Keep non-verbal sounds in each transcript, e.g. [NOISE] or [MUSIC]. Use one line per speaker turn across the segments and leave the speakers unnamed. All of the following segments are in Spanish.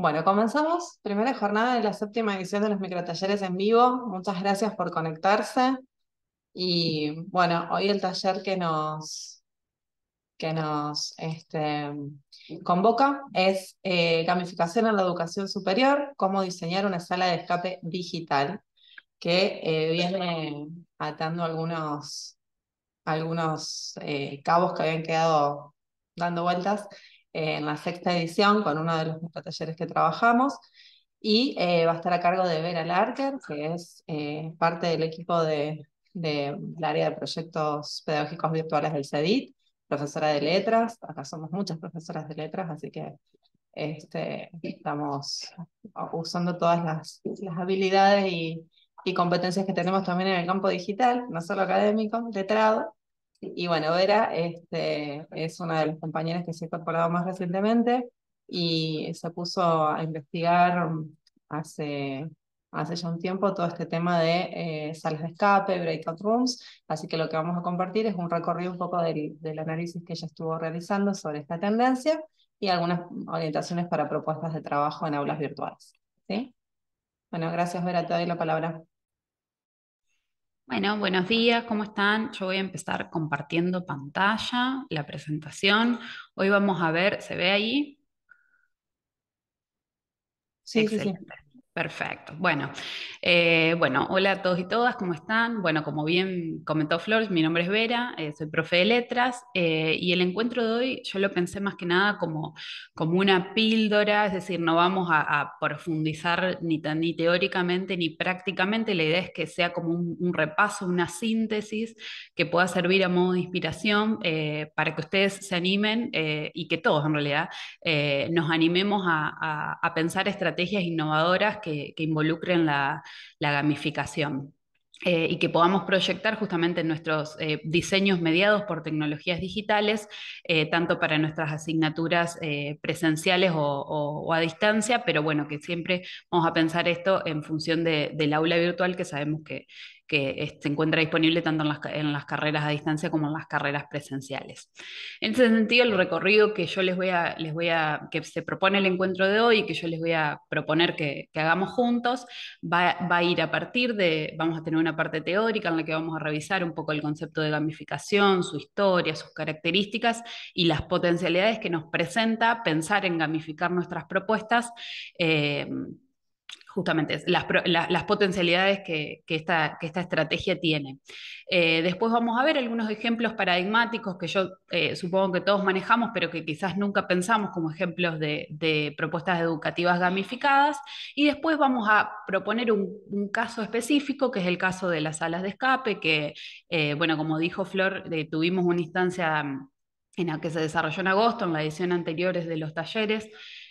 Bueno, comenzamos. Primera jornada de la séptima edición de los microtalleres en vivo. Muchas gracias por conectarse. Y bueno, hoy el taller que nos, que nos este, convoca es eh, Gamificación en la Educación Superior, cómo diseñar una sala de escape digital, que eh, viene atando algunos, algunos eh, cabos que habían quedado dando vueltas en la sexta edición con uno de los talleres que trabajamos y eh, va a estar a cargo de Vera Larker, que es eh, parte del equipo del de, área de proyectos pedagógicos virtuales del CEDIT, profesora de letras, acá somos muchas profesoras de letras, así que este, estamos usando todas las, las habilidades y, y, competencias que tenemos también en el campo digital, no solo académico, letrado, y bueno, Vera este, es una de las compañeras que se ha incorporado más recientemente y se puso a investigar mm, hace, hace ya un tiempo todo este tema de eh, salas de escape, breakout rooms, así que lo que vamos a compartir es un recorrido un poco del, análisis que ella estuvo realizando sobre esta tendencia y algunas orientaciones para propuestas de trabajo en aulas virtuales. ¿sí? Bueno, gracias Vera, te doy la palabra.
Bueno, buenos días, ¿cómo están? Yo voy a empezar compartiendo pantalla, la presentación. Hoy vamos a ver, ¿se ve ahí? Sí, Excelente. sí. Perfecto. Bueno, eh, bueno, hola a todos y todas, ¿cómo están? Bueno, como bien comentó Flores, mi nombre es Vera, eh, soy profe de letras eh, y el encuentro de hoy yo lo pensé más que nada como, como una píldora, es decir, no vamos a, profundizar ni, tan, ni teóricamente ni prácticamente, la idea es que sea como un, repaso, una síntesis que pueda servir a modo de inspiración para que ustedes se animen y que todos en realidad nos animemos a pensar estrategias innovadoras que, involucren la, gamificación. Eh, y que podamos proyectar justamente nuestros eh, diseños mediados por tecnologías digitales, eh, tanto para nuestras asignaturas presenciales o, a distancia, pero bueno, que siempre vamos a pensar esto en función del aula virtual, que sabemos que que se este, encuentra disponible tanto en las, carreras a distancia como en las carreras presenciales. En ese sentido, el recorrido que yo les voy a, les voy a que se propone el encuentro de hoy y que yo les voy a proponer que, hagamos juntos, va, a ir a partir de, vamos a tener una parte teórica en la que vamos a revisar un poco el concepto de gamificación, su historia, sus características y las potencialidades que nos presenta pensar en gamificar nuestras propuestas. Eh, justamente las, potencialidades que, esta, estrategia tiene. Eh, después vamos a ver algunos ejemplos paradigmáticos que yo eh, supongo que todos manejamos, pero que quizás nunca pensamos como ejemplos de, propuestas educativas gamificadas. Y después vamos a proponer un, caso específico, que es el caso de las salas de escape, que, eh, bueno, como dijo Flor, tuvimos una instancia mm, en la que se desarrolló en agosto, en la edición anterior de los talleres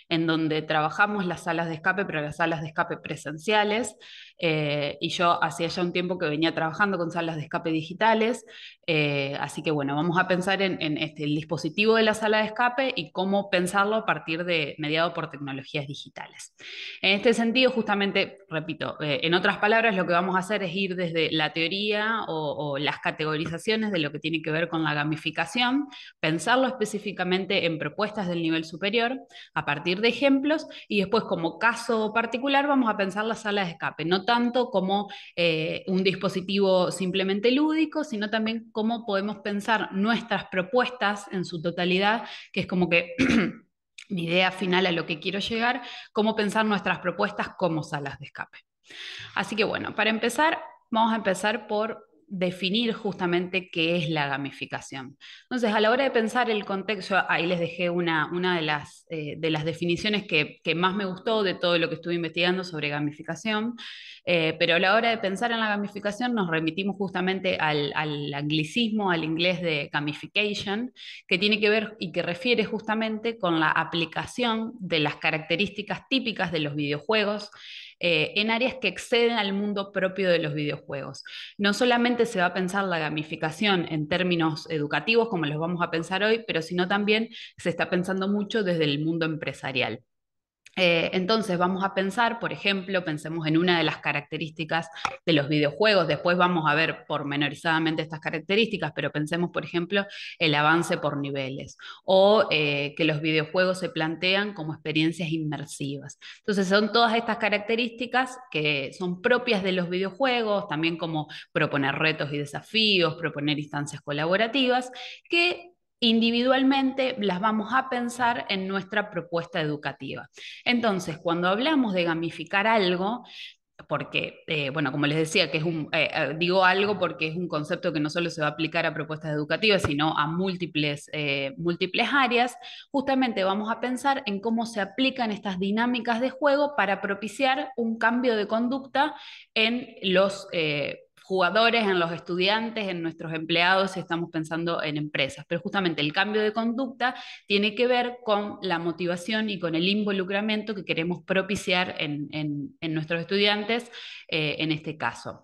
en donde trabajamos las salas de escape, pero las salas de escape presenciales, eh, y yo hacía ya un tiempo que venía trabajando con salas de escape digitales, eh, así que bueno, vamos a pensar en, este, el dispositivo de la sala de escape y cómo pensarlo a partir de, mediado por tecnologías digitales. En este sentido, justamente, repito, eh, en otras palabras, lo que vamos a hacer es ir desde la teoría o, o las categorizaciones de lo que tiene que ver con la gamificación, pensarlo específicamente en propuestas del nivel superior, a partir de ejemplos, y después como caso particular vamos a pensar la sala de escape, no tanto como eh, un dispositivo simplemente lúdico, sino también cómo podemos pensar nuestras propuestas en su totalidad, que es como que... [CLEARS THROAT] mi idea final a lo que quiero llegar, cómo pensar nuestras propuestas como salas de escape. Así que bueno, para empezar, vamos a empezar por definir justamente qué es la gamificación. Entonces, a la hora de pensar el contexto, ahí les dejé una, una de, las, eh, de las definiciones que, más me gustó de todo lo que estuve investigando sobre gamificación, eh, pero a la hora de pensar en la gamificación nos remitimos justamente al, al, anglicismo, al inglés de gamification, que tiene que ver y que refiere justamente con la aplicación de las características típicas de los videojuegos eh, en áreas que exceden al mundo propio de los videojuegos. No solamente se va a pensar la gamificación en términos educativos, como los vamos a pensar hoy, pero sino también se está pensando mucho desde el mundo empresarial. Eh, entonces vamos a pensar, por ejemplo, pensemos en una de las características de los videojuegos, después vamos a ver pormenorizadamente estas características, pero pensemos, por ejemplo, el avance por niveles o eh, que los videojuegos se plantean como experiencias inmersivas. Entonces son todas estas características que son propias de los videojuegos, también como proponer retos y desafíos, proponer instancias colaborativas, que individualmente las vamos a pensar en nuestra propuesta educativa. Entonces, cuando hablamos de gamificar algo, porque, eh, bueno, como les decía, que es un, eh, eh, digo algo porque es un concepto que no solo se va a aplicar a propuestas educativas, sino a múltiples, múltiples áreas, justamente vamos a pensar en cómo se aplican estas dinámicas de juego para propiciar un cambio de conducta en los jugadores, en los estudiantes, en nuestros empleados, si estamos pensando en empresas. Pero justamente el cambio de conducta tiene que ver con la motivación y con el involucramiento que queremos propiciar en, nuestros estudiantes eh, en este caso.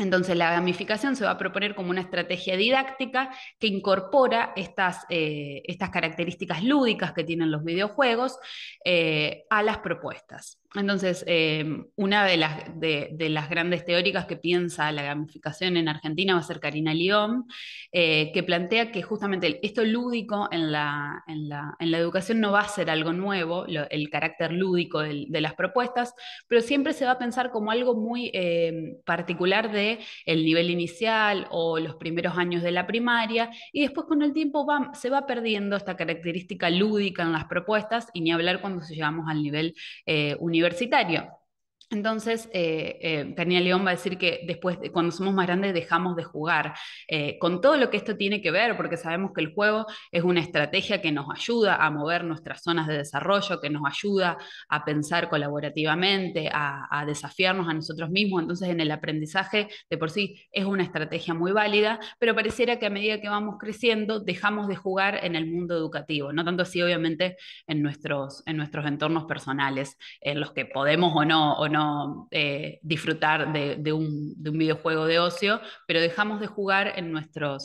Entonces, la gamificación se va a proponer como una estrategia didáctica que incorpora estas, eh, características lúdicas que tienen los videojuegos eh, a las propuestas. Entonces, em, una de las, grandes teóricas que piensa la gamificación en Argentina va a ser Karina León, eh, que plantea que justamente esto lúdico en la, educación no va a ser algo nuevo, el carácter lúdico de, las propuestas, pero siempre se va a pensar como algo muy em, particular de nivel inicial o los primeros años de la primaria, y después con el tiempo se va perdiendo esta característica lúdica en las propuestas, y ni hablar cuando llegamos al nivel universitario eh, universitario. Entonces, eh, eh León va a decir que después, cuando somos más grandes, dejamos de jugar. Eh, con todo lo que esto tiene que ver, porque sabemos que el juego es una estrategia que nos ayuda a mover nuestras zonas de desarrollo, que nos ayuda a pensar colaborativamente, a, a desafiarnos a nosotros mismos. Entonces, en el aprendizaje de por sí es una estrategia muy válida, pero pareciera que a medida que vamos creciendo, dejamos de jugar en el mundo educativo. No tanto así, obviamente, en nuestros, en nuestros entornos personales, en los que podemos o no, o no eh, disfrutar de, un, videojuego de ocio, pero dejamos de jugar en, nuestro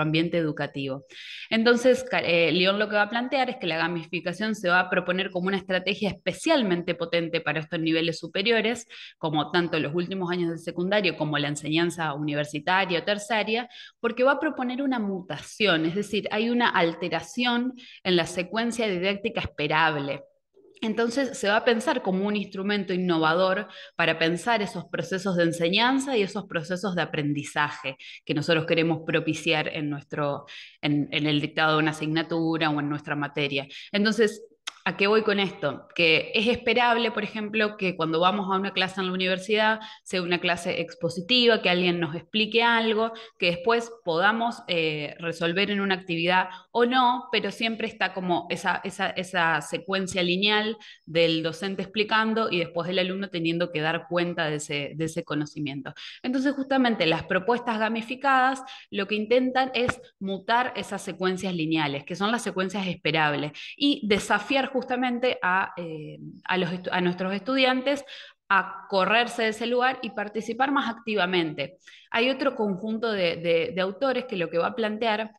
ambiente educativo. Entonces, eh, León lo que va a plantear es que la gamificación se va a proponer como una estrategia especialmente potente para estos niveles superiores, como tanto los últimos años de secundario como la enseñanza universitaria o terciaria, porque va a proponer una mutación, es decir, hay una alteración en la secuencia didáctica esperable. Entonces se va a pensar como un instrumento innovador para pensar esos procesos de enseñanza y esos procesos de aprendizaje que nosotros queremos propiciar en, nuestro, en, el dictado de una asignatura o en nuestra materia. Entonces, ¿A qué voy con esto? Que es esperable, por ejemplo, que cuando vamos a una clase en la universidad sea una clase expositiva, que alguien nos explique algo, que después podamos eh, resolver en una actividad o no, pero siempre está como esa, esa, secuencia lineal del docente explicando y después el alumno teniendo que dar cuenta de ese, de ese conocimiento. Entonces, justamente las propuestas gamificadas lo que intentan es mutar esas secuencias lineales, que son las secuencias esperables, y desafiar justamente a, eh, los a nuestros estudiantes a correrse de ese lugar y participar más activamente. Hay otro conjunto de, autores que lo que va a plantear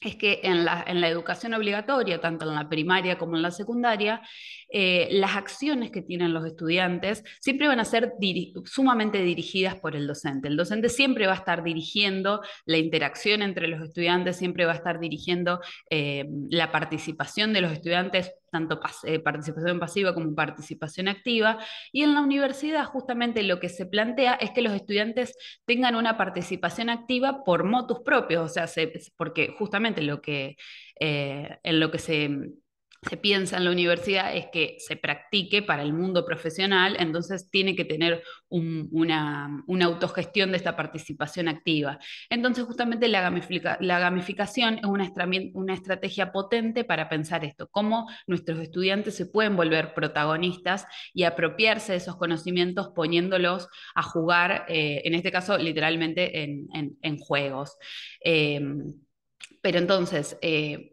es que en la, educación obligatoria, tanto en la primaria como en la secundaria, eh, las acciones que tienen los estudiantes siempre van a ser sumamente dirigidas por el docente. El docente siempre va a estar dirigiendo la interacción entre los estudiantes, siempre va a estar dirigiendo eh, la participación de los estudiantes tanto eh, participación pasiva como participación activa. Y en la universidad justamente lo que se plantea es que los estudiantes tengan una participación activa por motus propios, o sea, porque justamente lo que, eh, en lo que se se piensa en la universidad es que se practique para el mundo profesional, entonces tiene que tener una, autogestión de esta participación activa. Entonces justamente la, la gamificación es una, una, estrategia potente para pensar esto, cómo nuestros estudiantes se pueden volver protagonistas y apropiarse de esos conocimientos poniéndolos a jugar, eh, en este caso literalmente en, juegos. Em, pero entonces... Eh,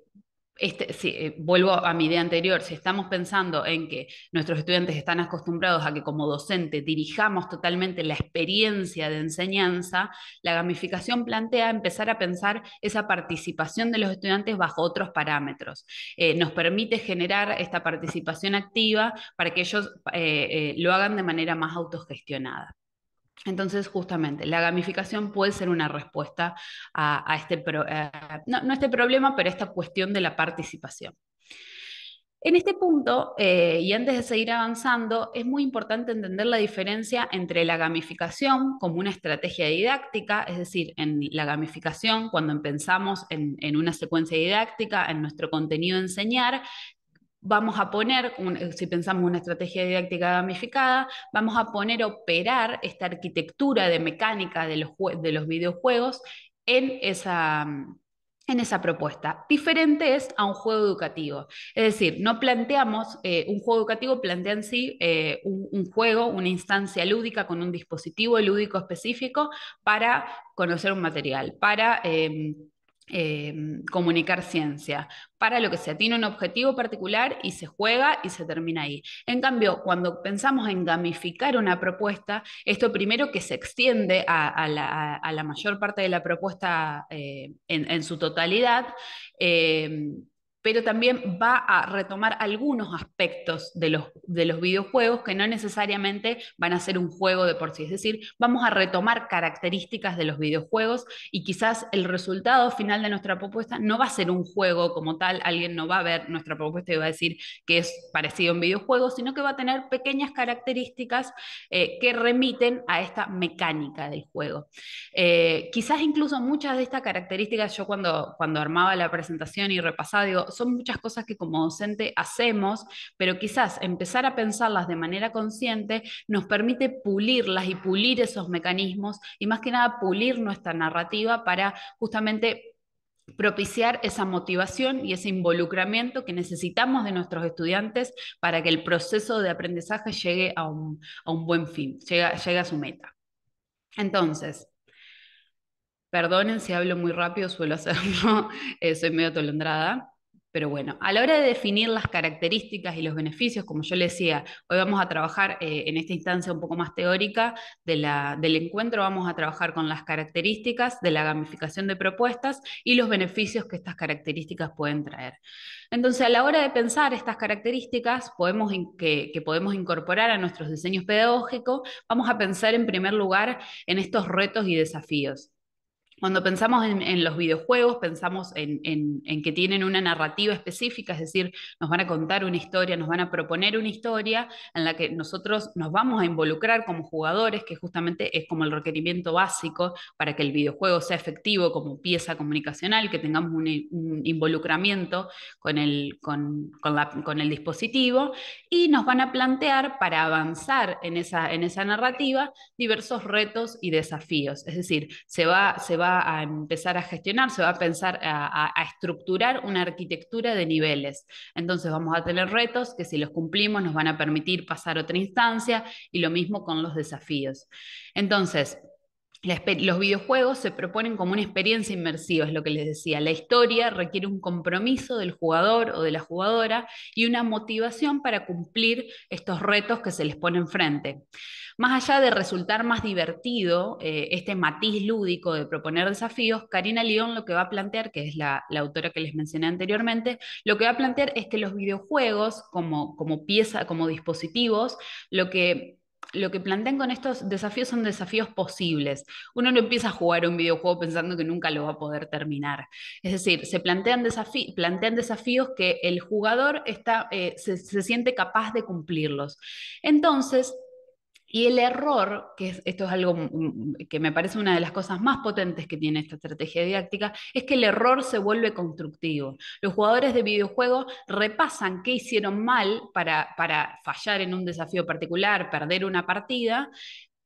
este, eh, vuelvo a mi idea anterior, si estamos pensando en que nuestros estudiantes están acostumbrados a que como docente dirijamos totalmente la experiencia de enseñanza, la gamificación plantea empezar a pensar esa participación de los estudiantes bajo otros parámetros. Eh, nos permite generar esta participación activa para que ellos eh, lo hagan de manera más autogestionada. Entonces, justamente, la gamificación puede ser una respuesta a, este, no, este problema, pero a esta cuestión de la participación. En este punto, eh, y antes de seguir avanzando, es muy importante entender la diferencia entre la gamificación como una estrategia didáctica, es decir, en la gamificación, cuando pensamos en, una secuencia didáctica, en nuestro contenido enseñar, vamos a poner, eh, si pensamos una estrategia didáctica gamificada, vamos a poner operar esta arquitectura de mecánica de los, de los videojuegos en esa, mm, en esa propuesta. Diferente es a un juego educativo. Es decir, no planteamos, eh, un juego educativo plantea en sí eh, un, juego, una instancia lúdica con un dispositivo lúdico específico para conocer un material, para... Em, Em, comunicar ciencia, para lo que se tiene un objetivo particular y se juega y se termina ahí. En cambio, cuando pensamos en gamificar una propuesta, esto primero que se extiende a, la, mayor parte de la propuesta eh, en, su totalidad, em, pero también va a retomar algunos aspectos de los, de los videojuegos que no necesariamente van a ser un juego de por sí. Es decir, vamos a retomar características de los videojuegos y quizás el resultado final de nuestra propuesta no va a ser un juego como tal, alguien no va a ver nuestra propuesta y va a decir que es parecido a un videojuego, sino que va a tener pequeñas características eh, que remiten a esta mecánica del juego. Eh, quizás incluso muchas de estas características, yo cuando, cuando armaba la presentación y repasaba, digo, son muchas cosas que como docente hacemos, pero quizás empezar a pensarlas de manera consciente nos permite pulirlas y pulir esos mecanismos y más que nada pulir nuestra narrativa para justamente propiciar esa motivación y ese involucramiento que necesitamos de nuestros estudiantes para que el proceso de aprendizaje llegue a un, buen fin, llegue, a su meta. Entonces, Perdonen si hablo muy rápido, suelo hacerlo, [LAUGHS] eh, soy medio atolondrada. Pero bueno, a la hora de definir las características y los beneficios, como yo le decía, hoy vamos a trabajar eh, en esta instancia un poco más teórica del encuentro, vamos a trabajar con las características de la gamificación de propuestas y los beneficios que estas características pueden traer. Entonces, a la hora de pensar estas características que podemos incorporar a nuestros diseños pedagógicos, vamos a pensar en primer lugar en estos retos y desafíos. Cuando pensamos en, los videojuegos, pensamos en, que tienen una narrativa específica, es decir, nos van a contar una historia, nos van a proponer una historia en la que nosotros nos vamos a involucrar como jugadores, que justamente es como el requerimiento básico para que el videojuego sea efectivo como pieza comunicacional, que tengamos un, involucramiento con el, con, el, dispositivo, y nos van a plantear para avanzar en esa, en esa narrativa diversos retos y desafíos. Es decir, se va, se va a empezar a gestionar, se va a pensar a, a estructurar una arquitectura de niveles. Entonces vamos a tener retos que si los cumplimos nos van a permitir pasar otra instancia y lo mismo con los desafíos. Entonces, los videojuegos se proponen como una experiencia inmersiva, es lo que les decía. La historia requiere un compromiso del jugador o de la jugadora y una motivación para cumplir estos retos que se les pone enfrente. Más allá de resultar más divertido eh, este matiz lúdico de proponer desafíos, Karina León lo que va a plantear, que es la, la, autora que les mencioné anteriormente, lo que va a plantear es que los videojuegos como, como pieza, como dispositivos, lo que lo que plantean con estos desafíos son desafíos posibles. Uno no empieza a jugar un videojuego pensando que nunca lo va a poder terminar. Es decir, se plantean, desafíos que el jugador está, eh, se siente capaz de cumplirlos. Entonces, y el error, que esto es algo mm, mm, mm, que me parece una de las cosas más potentes que tiene esta estrategia didáctica, es que el error se vuelve constructivo. Los jugadores de videojuegos repasan qué hicieron mal para, para fallar en un desafío particular, perder una partida,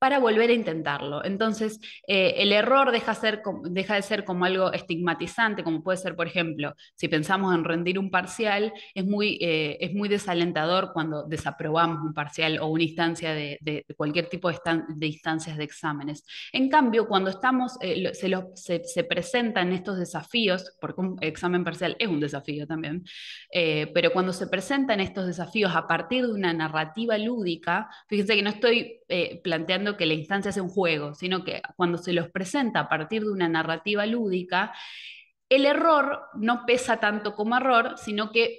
para volver a intentarlo. Entonces, eh, el error deja, ser, deja, de ser como algo estigmatizante, como puede ser, por ejemplo, si pensamos en rendir un parcial, es muy, eh, es muy desalentador cuando desaprobamos un parcial o una instancia de, cualquier tipo de, instancias de exámenes. En cambio, cuando estamos, eh, se, se, se, presentan estos desafíos, porque un examen parcial es un desafío también, pero cuando se presentan estos desafíos a partir de una narrativa lúdica, fíjense que no estoy eh, planteando que la instancia es un juego, sino que cuando se los presenta a partir de una narrativa lúdica, el error no pesa tanto como error, sino que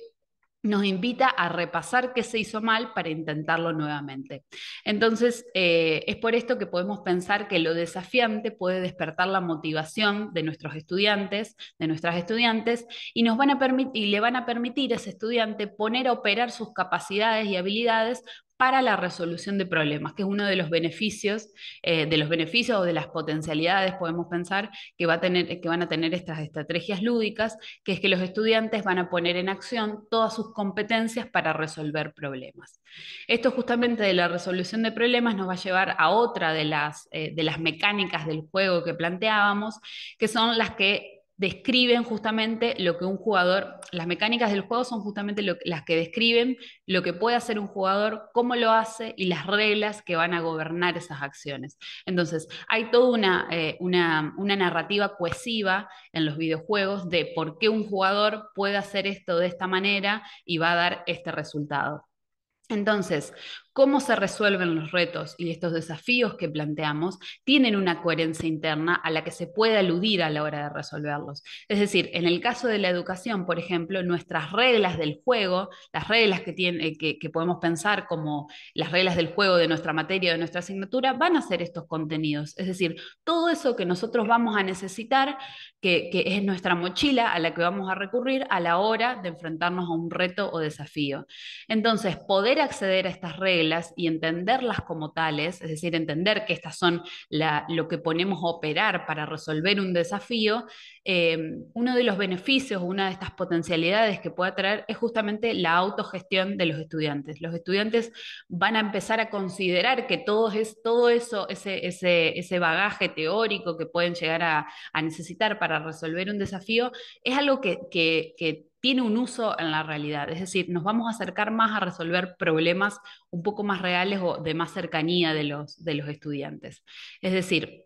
nos invita a repasar qué se hizo mal para intentarlo nuevamente. Entonces, eh, es por esto que podemos pensar que lo desafiante puede despertar la motivación de nuestros estudiantes, de nuestras estudiantes, y, nos van a y le van a permitir a ese estudiante poner a operar sus capacidades y habilidades para la resolución de problemas, que es uno de los beneficios, eh, de los beneficios o de las potencialidades, podemos pensar, que, va a tener, que van a tener estas estrategias lúdicas, que es que los estudiantes van a poner en acción todas sus competencias para resolver problemas. Esto justamente de la resolución de problemas nos va a llevar a otra de las, eh, de las mecánicas del juego que planteábamos, que son las que describen justamente lo que un jugador, las mecánicas del juego son justamente las que describen lo que puede hacer un jugador, cómo lo hace y las reglas que van a gobernar esas acciones. Entonces, hay toda una, eh, una, una narrativa cohesiva en los videojuegos de por qué un jugador puede hacer esto de esta manera y va a dar este resultado. Entonces, cómo se resuelven los retos y estos desafíos que planteamos tienen una coherencia interna a la que se puede aludir a la hora de resolverlos. Es decir, en el caso de la educación, por ejemplo, nuestras reglas del juego, las reglas que, eh, podemos pensar como las reglas del juego de nuestra materia, de nuestra asignatura, van a ser estos contenidos. Es decir, todo eso que nosotros vamos a necesitar, que es nuestra mochila a la que vamos a recurrir a la hora de enfrentarnos a un reto o desafío. Entonces, poder acceder a estas reglas, y entenderlas como tales, es decir, entender que estas son lo que ponemos a operar para resolver un desafío, eh, uno de los beneficios, una de estas potencialidades que puede traer es justamente la autogestión de los estudiantes. Los estudiantes van a empezar a considerar que todo, es, todo eso, ese, ese, bagaje teórico que pueden llegar a, necesitar para resolver un desafío, es algo que, que, que tiene un uso en la realidad. Es decir, nos vamos a acercar más a resolver problemas un poco más reales o de más cercanía de los, de los estudiantes. Es decir,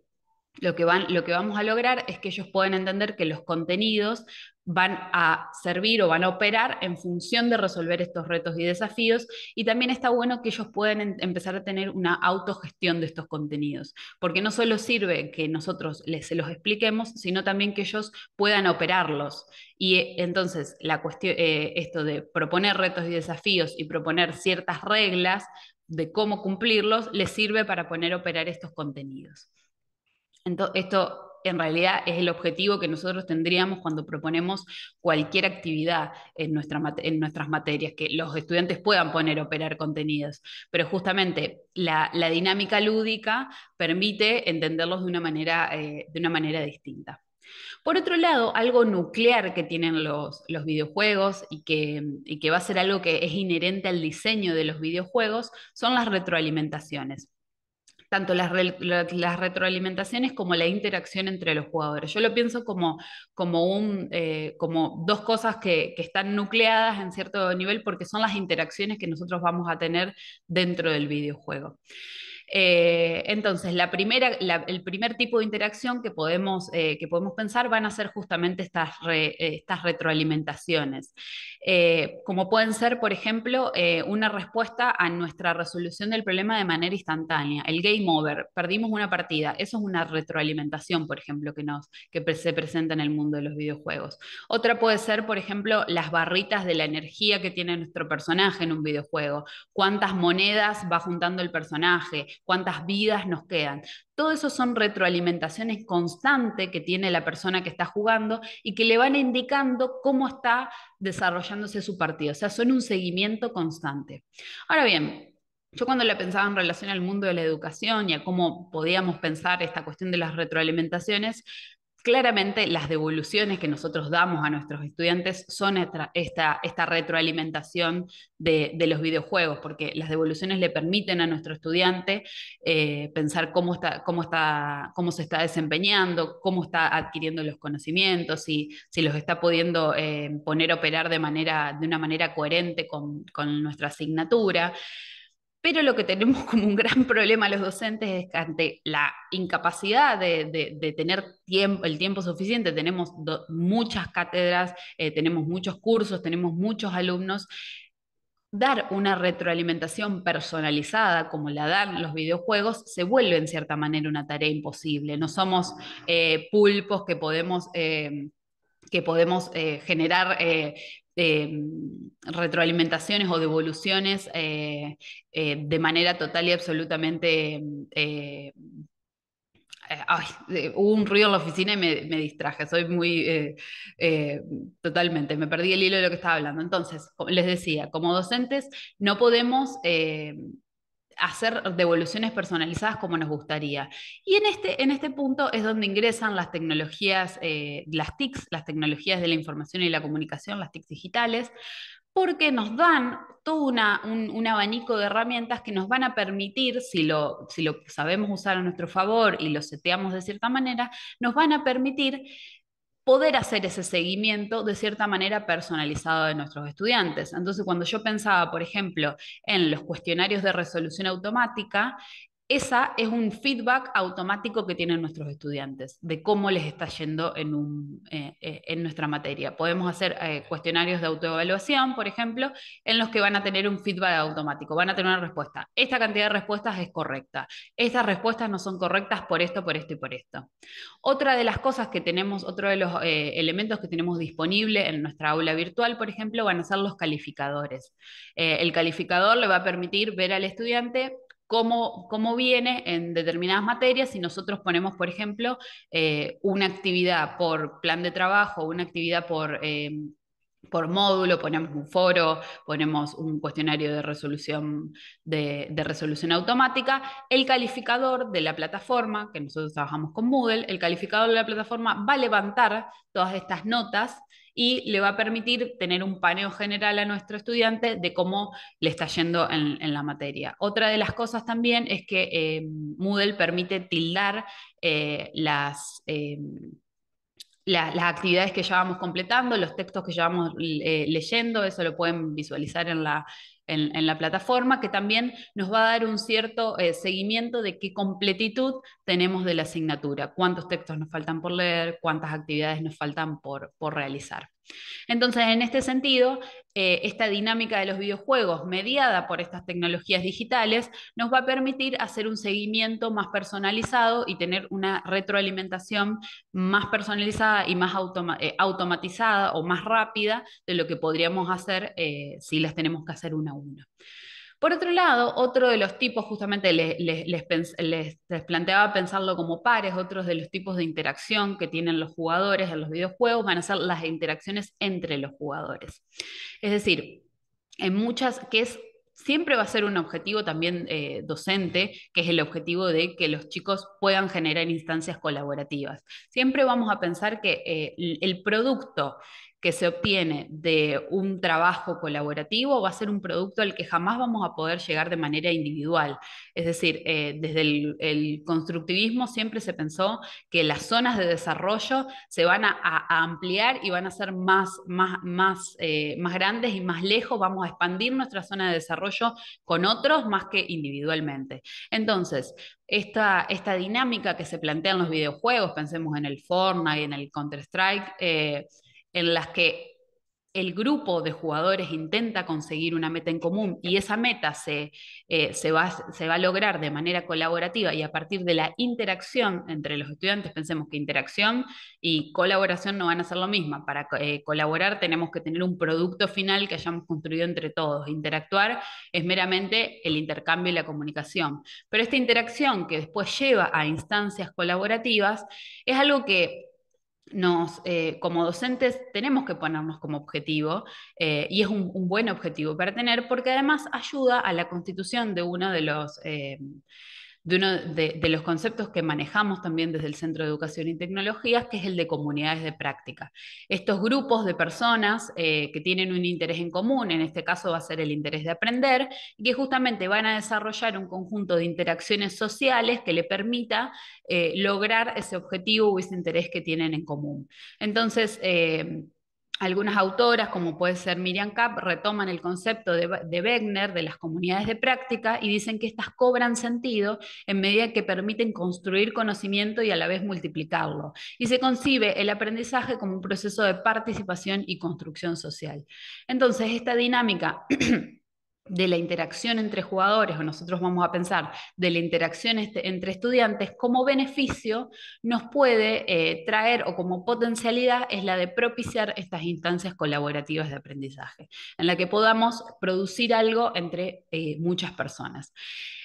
lo que, van, lo que vamos a lograr es que ellos puedan entender que los contenidos van a servir o van a operar en función de resolver estos retos y desafíos. Y también está bueno que ellos puedan empezar a tener una autogestión de estos contenidos, porque no solo sirve que nosotros les, se los expliquemos, sino también que ellos puedan operarlos. Y eh, entonces, la cuestión, eh, esto de proponer retos y desafíos y proponer ciertas reglas de cómo cumplirlos, les sirve para poner a operar estos contenidos. Entonces, esto en realidad es el objetivo que nosotros tendríamos cuando proponemos cualquier actividad en, nuestra, en nuestras materias, que los estudiantes puedan poner a operar contenidos. Pero justamente la, dinámica lúdica permite entenderlos de una manera, eh, de una manera distinta. Por otro lado, algo nuclear que tienen los, videojuegos y que, y que va a ser algo que es inherente al diseño de los videojuegos son las retroalimentaciones tanto las, retroalimentaciones como la interacción entre los jugadores. Yo lo pienso como, como, eh, dos cosas que, están nucleadas en cierto nivel porque son las interacciones que nosotros vamos a tener dentro del videojuego. Eh, entonces, la primera, el primer tipo de interacción eh, que podemos, pensar van a ser justamente estas, eh, retroalimentaciones, como pueden ser, por ejemplo, una respuesta a nuestra resolución del problema de manera instantánea, el game over, perdimos una partida, eso es una retroalimentación, por ejemplo, que, que se presenta en el mundo de los videojuegos. Otra puede ser, por ejemplo, las barritas de la energía que tiene nuestro personaje en un videojuego, cuántas monedas va juntando el personaje, cuántas vidas nos quedan. Todo eso son retroalimentaciones constantes que tiene la persona que está jugando y que le van indicando cómo está desarrollándose su partido. O sea, son un seguimiento constante. Ahora bien, yo cuando la pensaba en relación al mundo de la educación y a cómo podíamos pensar esta cuestión de las retroalimentaciones, Claramente las devoluciones que nosotros damos a nuestros estudiantes son esta, esta, retroalimentación de, los videojuegos, porque las devoluciones le permiten a nuestro estudiante eh, pensar cómo, cómo, está, cómo se está desempeñando, cómo está adquiriendo los conocimientos, si, si los está pudiendo eh, poner a operar de, manera, de una manera coherente con, con nuestra asignatura. Pero lo que tenemos como un gran [LAUGHS] problema los docentes es que ante la incapacidad de, tener el tiempo suficiente, tenemos muchas cátedras, eh, tenemos muchos cursos, tenemos muchos alumnos, dar una retroalimentación personalizada como la dan los videojuegos se vuelve en cierta manera una tarea imposible. No somos eh, pulpos que podemos... Eh, que podemos generar Em, retroalimentaciones o devoluciones eh, eh, de manera total y absolutamente... Eh, hubo un ruido en la oficina y me, me distraje, soy muy, totalmente, me perdí el hilo de lo que estaba hablando. Entonces, les decía, como docentes no podemos hacer devoluciones personalizadas como nos gustaría. Y en este, en este punto es donde ingresan las tecnologías, eh, las TICs, las tecnologías de la información y la comunicación, las TICs digitales, porque nos dan todo un, abanico de herramientas que nos van a permitir, si lo, si lo sabemos usar a nuestro favor y lo seteamos de cierta manera, nos van a permitir poder hacer ese seguimiento de cierta manera personalizado de nuestros estudiantes. Entonces, cuando yo pensaba, por ejemplo, en los cuestionarios de resolución automática, esa es un feedback automático que tienen nuestros estudiantes de cómo les está yendo en, eh, eh, nuestra materia. Podemos hacer eh, cuestionarios de autoevaluación, por ejemplo, en los que van a tener un feedback automático, van a tener una respuesta. Esta cantidad de respuestas es correcta. Estas respuestas no son correctas por esto, por esto y por esto. Otra de las cosas que tenemos, otro de los elementos que tenemos disponible en nuestra aula virtual, por ejemplo, van a ser los calificadores. el calificador le va a permitir ver al estudiante cómo, viene en determinadas materias. Si nosotros ponemos, por ejemplo, eh, una actividad por plan de trabajo, una actividad em, por... módulo, ponemos un foro, ponemos un cuestionario de resolución, de, resolución automática, el calificador de la plataforma, que nosotros trabajamos con Moodle, el calificador de la plataforma va a levantar todas estas notas y le va a permitir tener un paneo general a nuestro estudiante de cómo le está yendo en, la materia. Otra de las cosas también es que eh, Moodle permite tildar eh, las... Eh, las actividades que ya vamos completando, los textos que llevamos leyendo, eso lo pueden visualizar en la, en, la plataforma, que también nos va a dar un cierto eh, seguimiento de qué completitud tenemos de la asignatura, cuántos textos nos faltan por leer, cuántas actividades nos faltan por, realizar. Entonces, en este sentido, eh, esta dinámica de los videojuegos mediada por estas tecnologías digitales nos va a permitir hacer un seguimiento más personalizado y tener una retroalimentación más personalizada y más eh, automatizada o más rápida de lo que podríamos hacer si las tenemos que hacer una por otro lado, otro de los tipos, justamente les, planteaba pensarlo como pares, otros de los tipos de interacción que tienen los jugadores en los videojuegos van a ser las interacciones entre los jugadores. Es decir, en muchas, que es siempre va a ser un objetivo también eh, docente, que es el objetivo de que los chicos puedan generar instancias colaborativas. Siempre vamos a pensar que eh, el producto que se obtiene de un trabajo colaborativo va a ser un producto al que jamás vamos a poder llegar de manera individual. Es decir, eh, desde el, constructivismo siempre se pensó que las zonas de desarrollo se van a, ampliar y van a ser más, más, más, eh, más grandes y más lejos, vamos a expandir nuestra zona de desarrollo con otros más que individualmente. Entonces, esta, esta, dinámica que se plantea en los videojuegos, pensemos en el Fortnite, en el Counter-Strike, eh, en las que el grupo de jugadores intenta conseguir una meta en común y esa meta eh, se, va, se, va, a lograr de manera colaborativa y a partir de la interacción entre los estudiantes, pensemos que interacción y colaboración no van a ser lo mismo. Para eh, colaborar tenemos que tener un producto final que hayamos construido entre todos. Interactuar es meramente el intercambio y la comunicación. Pero esta interacción que después lleva a instancias colaborativas es algo que nos, eh, como docentes tenemos que ponernos como objetivo, eh, y es un, buen objetivo para tener, porque además ayuda a la constitución de uno de los, eh, de uno de, los conceptos que manejamos también desde el Centro de Educación y Tecnologías, que es el de comunidades de práctica. Estos grupos de personas eh, que tienen un interés en común, en este caso va a ser el interés de aprender, y que justamente van a desarrollar un conjunto de interacciones sociales que le permita eh, lograr ese objetivo o ese interés que tienen en común. Entonces, eh, algunas autoras, como puede ser Miriam Kapp, retoman el concepto de, de Wegner de las comunidades de práctica y dicen que estas cobran sentido en medida que permiten construir conocimiento y a la vez multiplicarlo. Y se concibe el aprendizaje como un proceso de participación y construcción social. Entonces, esta dinámica [CLEARS THROAT] de la interacción entre jugadores, o nosotros vamos a pensar de la interacción este, entre estudiantes, como beneficio nos puede eh, traer o como potencialidad es la de propiciar estas instancias colaborativas de aprendizaje, en la que podamos producir algo entre eh, muchas personas.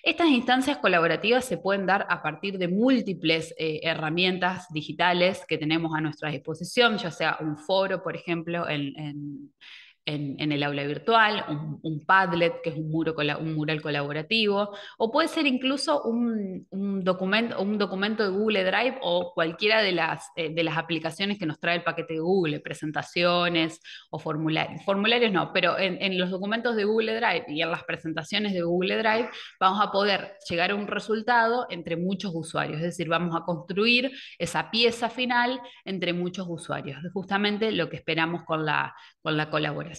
Estas instancias colaborativas se pueden dar a partir de múltiples eh, herramientas digitales que tenemos a nuestra disposición, ya sea un foro, por ejemplo, en en, el aula virtual, un, Padlet, que es un, muro, un mural colaborativo, o puede ser incluso un, un, documento, un documento de Google Drive o cualquiera de las, eh, de las aplicaciones que nos trae el paquete de Google, presentaciones o formularios. Formularios no, pero en, en los documentos de Google Drive y en las presentaciones de Google Drive vamos a poder llegar a un resultado entre muchos usuarios, es decir, vamos a construir esa pieza final entre muchos usuarios. Es justamente lo que esperamos con la, con la colaboración.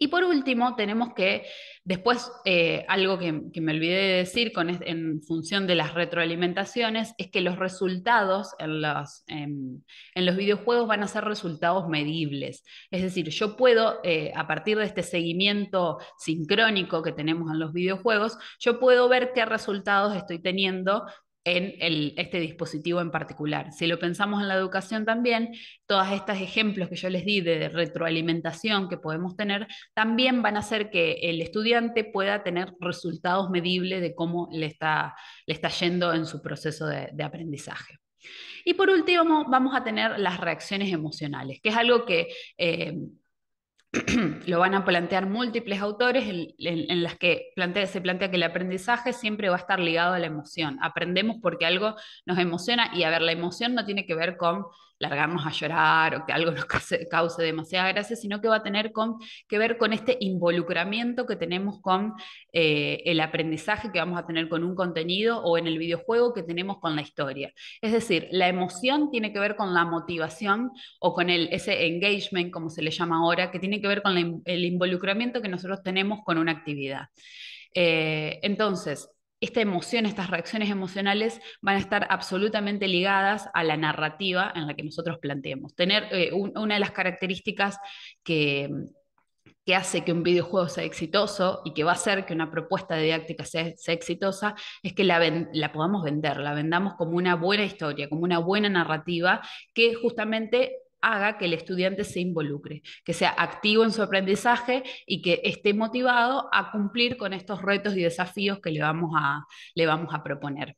Y por último, tenemos que, después, eh, algo que, me olvidé de decir en función de las retroalimentaciones, es que los resultados en los, videojuegos van a ser resultados medibles. Es decir, yo puedo, eh, a partir de este seguimiento sincrónico que tenemos en los videojuegos, yo puedo ver qué resultados estoy teniendo en este dispositivo en particular. Si lo pensamos en la educación también, todos estos ejemplos que yo les di de retroalimentación que podemos tener, también van a hacer que el estudiante pueda tener resultados medibles de cómo le está, le está yendo en su proceso de, aprendizaje. Y por último, vamos a tener las reacciones emocionales, que es algo que... Eh, [CLEARS THROAT] lo van a plantear múltiples autores en, las que plantea, se plantea que el aprendizaje siempre va a estar ligado a la emoción. Aprendemos porque algo nos emociona y a ver, la emoción no tiene que ver con largamos a llorar o que algo nos [LAUGHS] cause, demasiada gracia, sino que va a tener que ver con este involucramiento que tenemos con eh, el aprendizaje que vamos a tener con un contenido o en el videojuego que tenemos con la historia. Es decir, la emoción tiene que ver con la motivación o con ese engagement, como se le llama ahora, que tiene que ver con el involucramiento que nosotros tenemos con una actividad. Eh, entonces, esta emoción, estas reacciones emocionales van a estar absolutamente ligadas a la narrativa en la que nosotros planteemos. Tener eh, una de las características que, que hace que un videojuego sea exitoso y que va a hacer que una propuesta didáctica sea, exitosa es que la, la, podamos vender, la vendamos como una buena historia, como una buena narrativa que justamente haga que el estudiante se involucre, que sea activo en su aprendizaje y que esté motivado a cumplir con estos retos y desafíos que le vamos a, le vamos a proponer.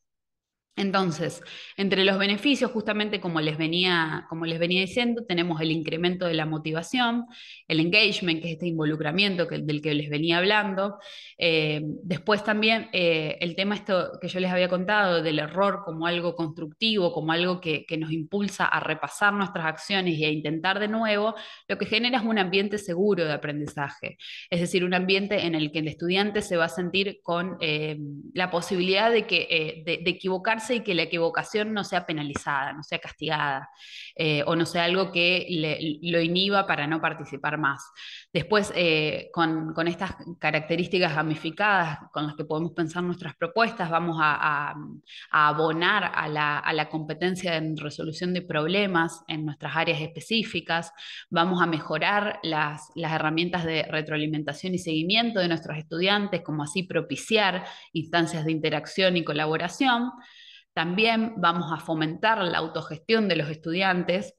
Entonces, entre los beneficios, justamente como les, venía, como les venía diciendo, tenemos el incremento de la motivación, el engagement, que es este involucramiento que, del que les venía hablando. Eh, después también eh, el tema esto que yo les había contado del error como algo constructivo, como algo que, nos impulsa a repasar nuestras acciones y a intentar de nuevo, lo que genera es un ambiente seguro de aprendizaje, es decir, un ambiente en el que el estudiante se va a sentir con eh, la posibilidad de, que, de equivocarse y que la equivocación no sea penalizada, no sea castigada eh, o no sea algo que lo inhiba para no participar más. Después, eh, con, estas características gamificadas con las que podemos pensar nuestras propuestas, vamos a, abonar a la, competencia en resolución de problemas en nuestras áreas específicas, vamos a mejorar las, las herramientas de retroalimentación y seguimiento de nuestros estudiantes, como así propiciar instancias de interacción y colaboración. También vamos a fomentar la autogestión de los estudiantes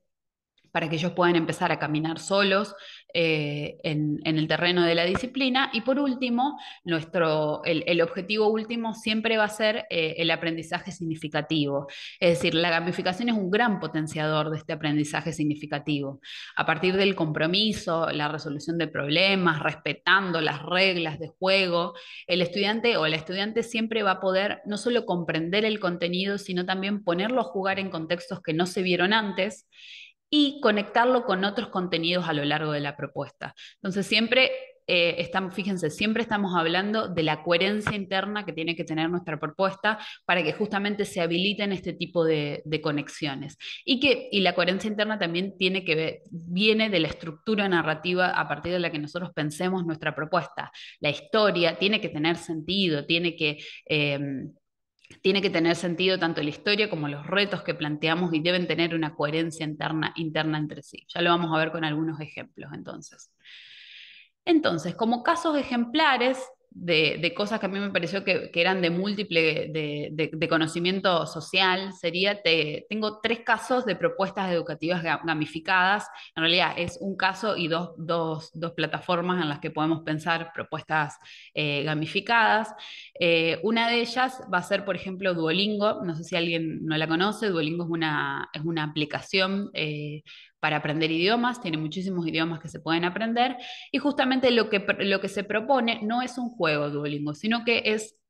para que ellos puedan empezar a caminar solos, eh, en, el terreno de la disciplina. Y por último, nuestro, el, objetivo último siempre va a ser eh, el aprendizaje significativo. Es decir, la gamificación es un gran potenciador de este aprendizaje significativo. A partir del compromiso, la resolución de problemas, respetando las reglas de juego, el estudiante o la estudiante siempre va a poder no solo comprender el contenido, sino también ponerlo a jugar en contextos que no se vieron antes y conectarlo con otros contenidos a lo largo de la propuesta. Entonces, siempre eh, estamos, fíjense, siempre estamos hablando de la coherencia interna que tiene que tener nuestra propuesta para que justamente se habiliten este tipo de, conexiones. Y, que, la coherencia interna también tiene que ver, viene de la estructura narrativa a partir de la que nosotros pensemos nuestra propuesta. La historia tiene que tener sentido, tiene que... Em, tiene que tener sentido tanto la historia como los retos que planteamos y deben tener una coherencia interna, entre sí. Ya lo vamos a ver con algunos ejemplos entonces. Entonces, como casos ejemplares, de, cosas que a mí me pareció que, eran de múltiple, de, conocimiento social, sería, te, tengo tres casos de propuestas educativas gamificadas, en realidad es un caso y dos, plataformas en las que podemos pensar propuestas eh, gamificadas. Eh, una de ellas va a ser, por ejemplo, Duolingo, no sé si alguien no la conoce, Duolingo es una, es una aplicación eh, para aprender idiomas, tiene muchísimos idiomas que se pueden aprender y justamente lo que, lo que se propone no es un juego Duolingo, sino que es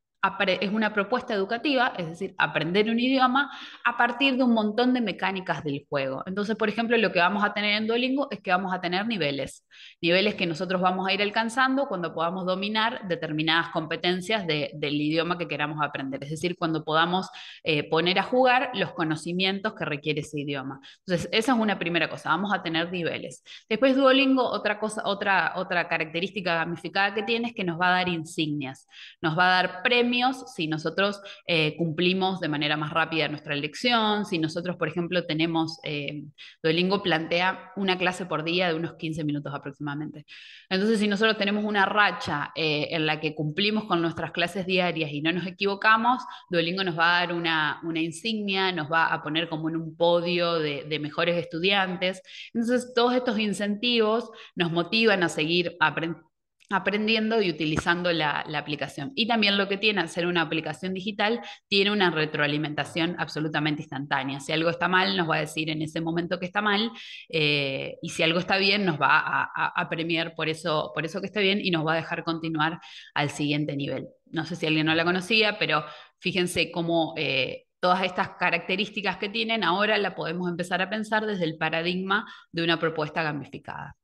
es una propuesta educativa, es decir, aprender un idioma a partir de un montón de mecánicas del juego. Entonces, por ejemplo, lo que vamos a tener en Duolingo es que vamos a tener niveles, niveles que nosotros vamos a ir alcanzando cuando podamos dominar determinadas competencias del idioma que queramos aprender, es decir, cuando podamos eh, poner a jugar los conocimientos que requiere ese idioma. Entonces, esa es una primera cosa, vamos a tener niveles. Después, Duolingo, otra, cosa, otra, otra característica gamificada que tiene es que nos va a dar insignias, nos va a dar premios, si nosotros eh, cumplimos de manera más rápida nuestra elección, si nosotros, por ejemplo, tenemos, eh, Duolingo plantea una clase por día de unos 15 minutos aproximadamente. Entonces, si nosotros tenemos una racha eh, en la que cumplimos con nuestras clases diarias y no nos equivocamos, Duolingo nos va a dar una, insignia, nos va a poner como en un podio de, de mejores estudiantes. Entonces, todos estos incentivos nos motivan a seguir aprendiendo aprendiendo y utilizando la, aplicación. Y también lo que tiene hacer ser una aplicación digital, tiene una retroalimentación absolutamente instantánea. Si algo está mal, nos va a decir en ese momento que está mal, eh, y si algo está bien, nos va a, premiar por eso, por eso que está bien y nos va a dejar continuar al siguiente nivel. No sé si alguien no la conocía, pero fíjense cómo... Eh, todas estas características que tienen, ahora la podemos empezar a pensar desde el paradigma de una propuesta gamificada.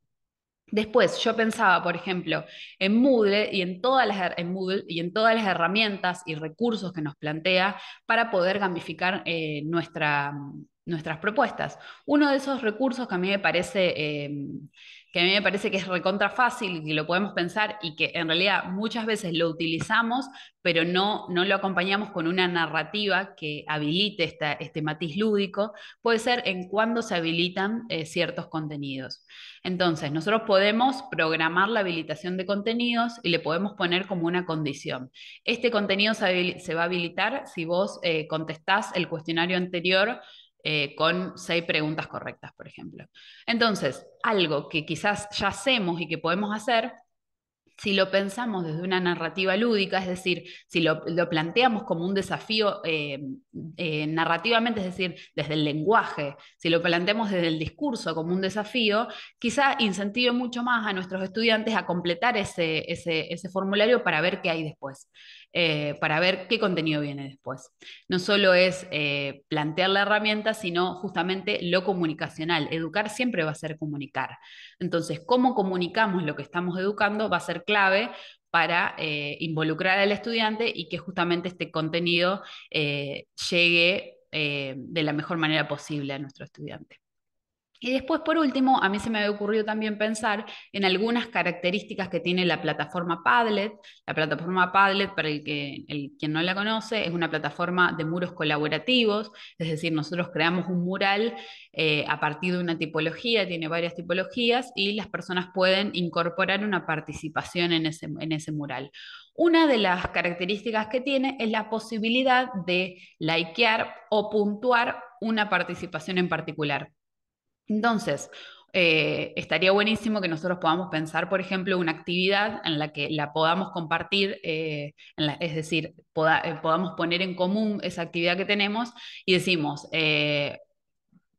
Después, yo pensaba, por ejemplo, en Moodle y en todas las, Moodle y en todas las herramientas y recursos que nos plantea para poder gamificar eh, nuestras propuestas. Uno de esos recursos que a mí me parece em, que a mí me parece que es recontra fácil y que lo podemos pensar y que en realidad muchas veces lo utilizamos, pero no, lo acompañamos con una narrativa que habilite este matiz lúdico, puede ser en cuándo se habilitan eh, ciertos contenidos. Entonces, nosotros podemos programar la habilitación de contenidos y le podemos poner como una condición. Este contenido se, va a habilitar si vos eh, contestás el cuestionario anterior eh, con seis preguntas correctas, por ejemplo. Entonces, algo que quizás ya hacemos y que podemos hacer, si lo pensamos desde una narrativa lúdica, es decir, si lo, planteamos como un desafío eh, eh, narrativamente, es decir, desde el lenguaje, si lo planteamos desde el discurso como un desafío, quizás incentive mucho más a nuestros estudiantes a completar ese formulario para ver qué hay después. Eh, para ver qué contenido viene después. No solo es eh, plantear la herramienta, sino justamente lo comunicacional. Educar siempre va a ser comunicar. Entonces, cómo comunicamos lo que estamos educando va a ser clave para eh, involucrar al estudiante y que justamente este contenido llegue de la mejor manera posible a nuestro estudiante. Y después, por último, a mí se me había ocurrido también pensar en algunas características que tiene la plataforma Padlet. La plataforma Padlet, para el que el, quien no la conoce, es una plataforma de muros colaborativos, es decir, nosotros creamos un mural eh, a partir de una tipología, tiene varias tipologías, y las personas pueden incorporar una participación en ese, en ese mural. Una de las características que tiene es la posibilidad de likear o puntuar una participación en particular. Entonces, eh, estaría buenísimo que nosotros podamos pensar, por ejemplo, una actividad en la que la podamos compartir, eh, es decir, eh, podamos poner en común esa actividad que tenemos y decimos,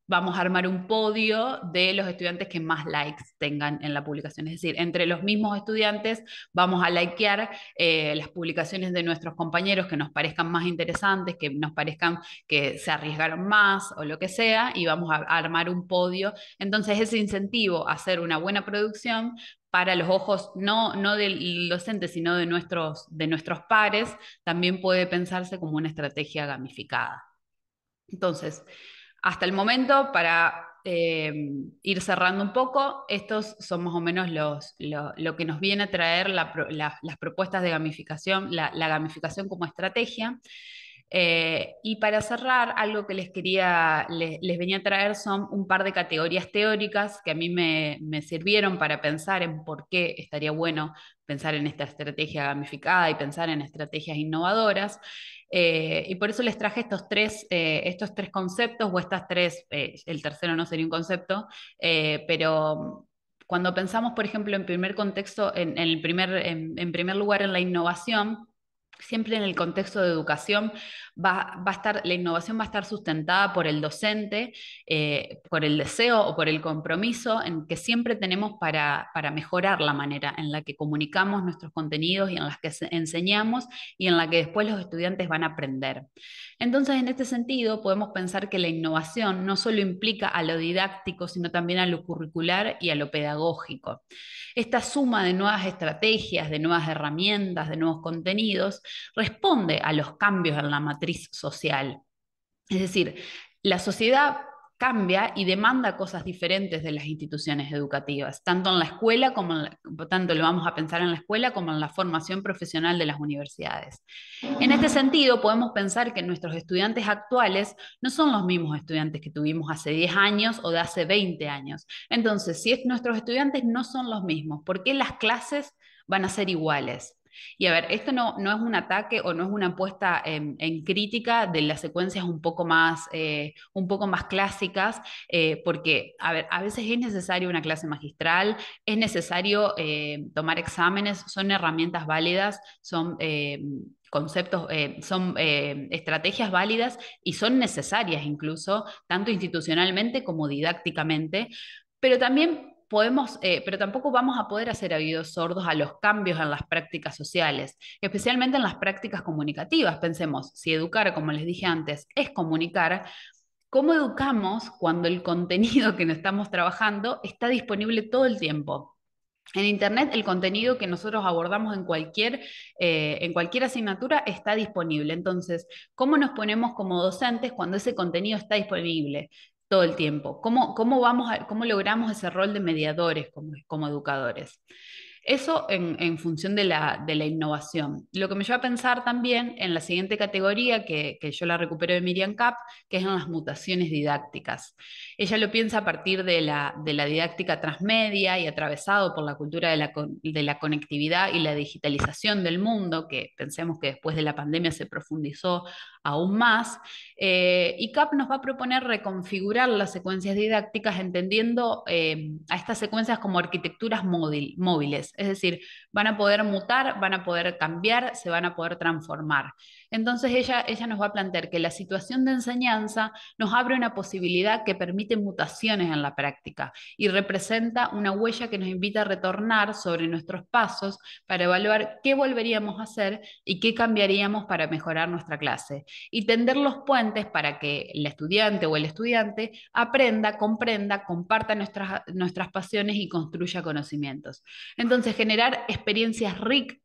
vamos a armar un podio de los estudiantes que más likes tengan en la publicación. Es decir, entre los mismos estudiantes vamos a likear eh, las publicaciones de nuestros compañeros que nos parezcan más interesantes, que nos parezcan que se arriesgaron más o lo que sea, y vamos a armar un podio. Entonces, ese incentivo a hacer una buena producción para los ojos no, no del docente, sino de nuestros, de nuestros pares, también puede pensarse como una estrategia gamificada. Entonces, hasta el momento, para eh, ir cerrando un poco, estos son más o menos lo, que nos viene a traer las propuestas de gamificación, la, gamificación como estrategia. Eh, y para cerrar, algo que les quería, les, venía a traer son un par de categorías teóricas que a mí me, me, sirvieron para pensar en por qué estaría bueno pensar en esta estrategia gamificada y pensar en estrategias innovadoras. Eh, y por eso les traje estos tres, eh, estos tres conceptos, o estas tres, eh, el tercero no sería un concepto, pero cuando pensamos, por ejemplo, en primer contexto, en, el primer, en primer lugar en la innovación, siempre en el contexto de educación va, a estar, la innovación va a estar sustentada por el docente, eh, por el deseo o por el compromiso en que siempre tenemos para, para, mejorar la manera en la que comunicamos nuestros contenidos y en las que enseñamos y en la que después los estudiantes van a aprender. Entonces, en este sentido, podemos pensar que la innovación no solo implica a lo didáctico, sino también a lo curricular y a lo pedagógico. Esta suma de nuevas estrategias, de nuevas herramientas, de nuevos contenidos, responde a los cambios en la matriz social. Es decir, la sociedad cambia y demanda cosas diferentes de las instituciones educativas, tanto en la escuela como en la, tanto lo vamos a pensar en la escuela como en la formación profesional de las universidades. En este sentido, podemos pensar que nuestros estudiantes actuales no son los mismos estudiantes que tuvimos hace 10 años o de hace 20 años. Entonces, si nuestros estudiantes no son los mismos, ¿por qué las clases van a ser iguales? Y a ver, esto no, es un ataque o no es una apuesta en, crítica de las secuencias un poco más, eh, un poco más clásicas, eh, porque a, ver, a veces es necesario una clase magistral, es necesario eh, tomar exámenes, son herramientas válidas, son conceptos, son estrategias válidas y son necesarias incluso, tanto institucionalmente como didácticamente, pero también eh, pero tampoco vamos a poder hacer oídos sordos a los cambios en las prácticas sociales, especialmente en las prácticas comunicativas. Pensemos, si educar, como les dije antes, es comunicar, ¿cómo educamos cuando el [LAUGHS] contenido que estamos trabajando está disponible todo el tiempo? En Internet el contenido que nosotros abordamos en cualquier, eh, en cualquier asignatura está disponible. Entonces, ¿cómo nos ponemos como docentes cuando ese contenido está disponible? todo el tiempo. ¿Cómo, vamos a, logramos ese rol de mediadores como, educadores? Eso en, función de la, innovación. Lo que me lleva a pensar también en la siguiente categoría, que, que yo la recupero de Miriam Kapp, que es en las mutaciones didácticas. Ella lo piensa a partir de la, didáctica transmedia y atravesado por la cultura de la, conectividad y la digitalización del mundo, que pensemos que después de la pandemia se profundizó aún más. Eh, y CAP nos va a proponer reconfigurar las secuencias didácticas entendiendo eh, a estas secuencias como arquitecturas móviles, es decir, van a poder mutar, van a poder cambiar, se van a poder transformar. Entonces ella, ella nos va a plantear que la situación de enseñanza nos abre una posibilidad que permite mutaciones en la práctica y representa una huella que nos invita a retornar sobre nuestros pasos para evaluar qué volveríamos a hacer y qué cambiaríamos para mejorar nuestra clase y tender los puentes para que el estudiante o el estudiante aprenda, comprenda, comparta nuestras, nuestras pasiones y construya conocimientos. Entonces generar experiencias ricas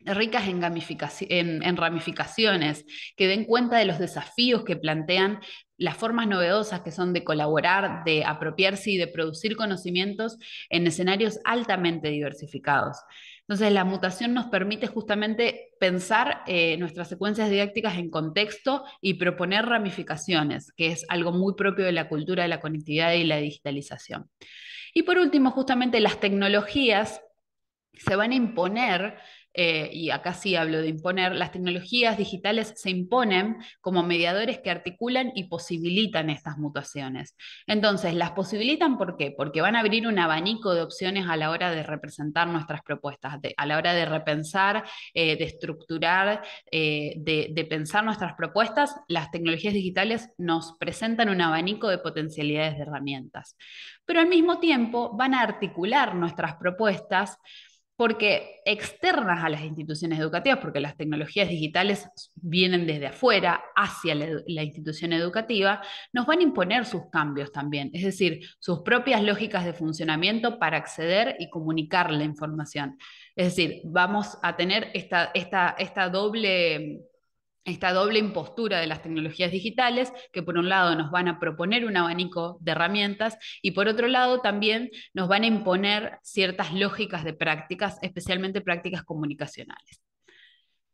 ricas en, ramificaciones, que den cuenta de los desafíos que plantean, las formas novedosas que son de colaborar, de apropiarse y de producir conocimientos en escenarios altamente diversificados. Entonces, la mutación nos permite justamente pensar eh, nuestras secuencias didácticas en contexto y proponer ramificaciones, que es algo muy propio de la cultura de la conectividad y la digitalización. Y por último, justamente las tecnologías se van a imponer eh, y acá sí hablo de imponer, las tecnologías digitales se imponen como mediadores que articulan y posibilitan estas mutaciones. Entonces, las posibilitan ¿por qué? Porque van a abrir un abanico de opciones a la hora de representar nuestras propuestas, a la hora de repensar, eh, de estructurar, eh, de pensar nuestras propuestas, las tecnologías digitales nos presentan un abanico de potencialidades de herramientas. Pero al mismo tiempo van a articular nuestras propuestas porque externas a las instituciones educativas, porque las tecnologías digitales vienen desde afuera hacia la, institución educativa, nos van a imponer sus cambios también, es decir, sus propias lógicas de funcionamiento para acceder y comunicar la información. Es decir, vamos a tener esta, esta, esta doble esta doble impostura de las tecnologías digitales, que por un lado nos van a proponer un abanico de herramientas y por otro lado también nos van a imponer ciertas lógicas de prácticas, especialmente prácticas comunicacionales.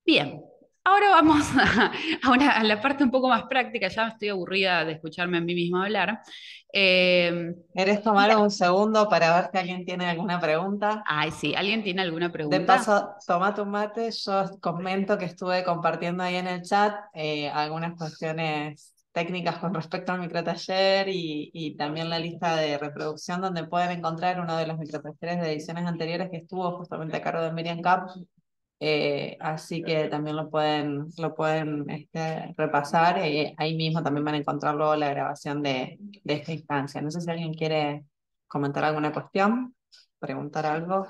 Bien, Ahora vamos [LAUGHS] a, la parte un poco más práctica, ya estoy aburrida de escucharme a mí
misma hablar. Eh, ¿Querés tomar un segundo para ver si alguien tiene alguna pregunta? Ay, sí, ¿alguien tiene alguna pregunta? De paso, tomate un mate, yo comento que estuve compartiendo ahí en el chat eh, algunas cuestiones técnicas con respecto al microtaller y, y también la lista de reproducción donde pueden encontrar uno de los microtalleres de ediciones anteriores que estuvo justamente a cargo de Miriam Camp, eh, así que también lo pueden, lo pueden este, repasar. Eh, ahí mismo también van a encontrar luego la grabación de, esta instancia. No sé si alguien quiere comentar alguna cuestión, preguntar algo.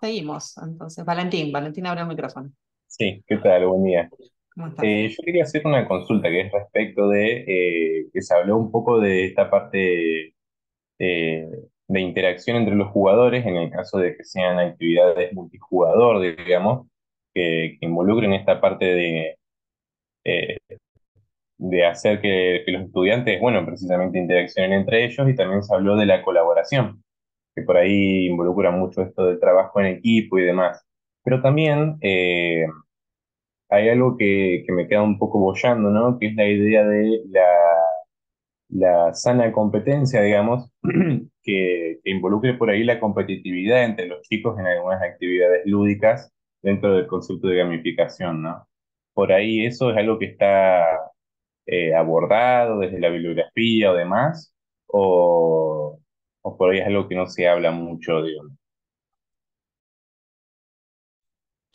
Seguimos, entonces. Valentín, Valentín abre el micrófono.
Sí, ¿qué tal? Buen día. ¿Cómo estás? Eh, yo quería hacer una consulta que es respecto de que se habló un poco de esta parte de interacción entre los jugadores, en el caso de que sean actividades multijugador, digamos, que, involucren esta parte de, eh, de hacer que, los estudiantes, bueno, precisamente interaccionen entre ellos y también se habló de la colaboración, que por ahí involucra mucho esto del trabajo en equipo y demás. Pero también eh, hay algo que, me queda un poco bollando, ¿no? Que es la idea de la, la sana competencia, digamos, [CLEARS THROAT] que, involucre por ahí la competitividad entre los chicos en algunas actividades lúdicas dentro del concepto de gamificación, ¿no? Por ahí eso es algo que está eh, abordado desde la bibliografía o demás, o, por ahí es algo que no se habla mucho, de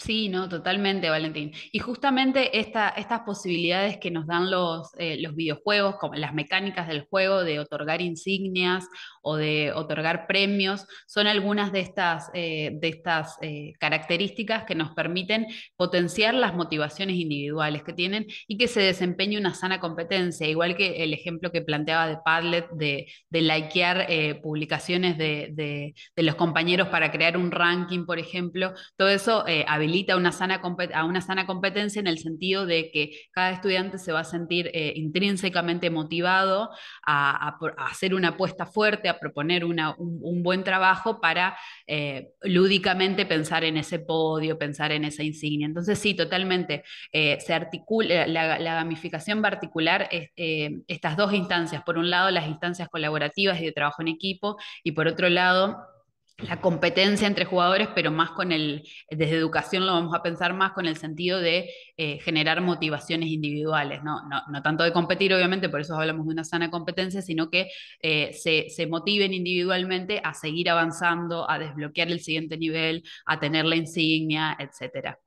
Sí, no, totalmente, Valentín. Y justamente estas posibilidades que nos dan los, eh, los, videojuegos, como las mecánicas del juego, de otorgar insignias o de otorgar premios, son algunas de estas, eh, de estas eh, características que nos permiten potenciar las motivaciones individuales que tienen y que se desempeñe una sana competencia, igual que el ejemplo que planteaba de Padlet, de, de likear publicaciones de, de, los compañeros para crear un ranking, por ejemplo, todo eso habilita una sana a una sana competencia en el sentido de que cada estudiante se va a sentir eh, intrínsecamente motivado a, hacer una apuesta fuerte, a proponer un, buen trabajo para eh, lúdicamente pensar en ese podio, pensar en esa insignia. Entonces sí, totalmente, eh, se articula, la, la, gamificación va a articular estas dos instancias, por un lado las instancias colaborativas y de trabajo en equipo y por otro lado la competencia entre jugadores, pero más con el, desde educación lo vamos a pensar más con el sentido de eh, generar motivaciones individuales, ¿no? No, no tanto de competir, obviamente, por eso hablamos de una sana competencia, sino que eh, se, se, motiven individualmente a seguir avanzando, a desbloquear el siguiente nivel, a tener la insignia, etcétera.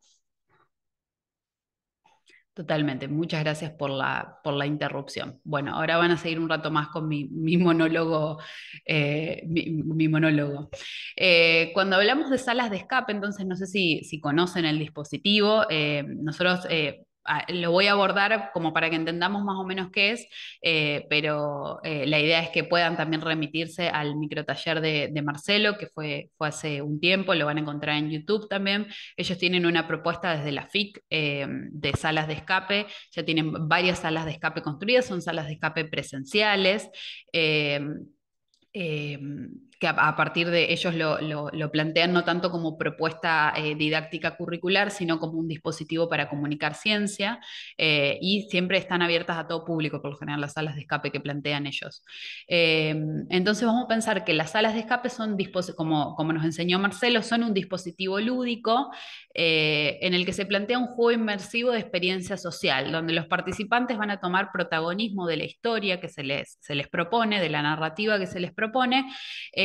Totalmente, muchas gracias por la, por la interrupción. Bueno, ahora van a seguir un rato más con mi, mi monólogo. Eh, mi, monólogo. Eh, cuando hablamos de salas de escape, entonces no sé si, si conocen el dispositivo, eh, nosotros lo voy a abordar como para que entendamos más o menos qué es, eh, pero eh, la idea es que puedan también remitirse al micro taller de Marcelo, que fue, fue hace un tiempo, lo van a encontrar en YouTube también. Ellos tienen una propuesta desde la FIC eh, de salas de escape, ya tienen varias salas de escape construidas, son salas de escape presenciales que a, partir de ellos lo, plantean no tanto como propuesta eh, didáctica curricular, sino como un dispositivo para comunicar ciencia eh, y siempre están abiertas a todo público, por lo general las salas de escape que plantean ellos. Em, entonces vamos a pensar que las salas de escape son, como, como nos enseñó Marcelo, son un dispositivo lúdico eh, en el que se plantea un juego inmersivo de experiencia social, donde los participantes van a tomar protagonismo de la historia que se les, se les propone, de la narrativa que se les propone.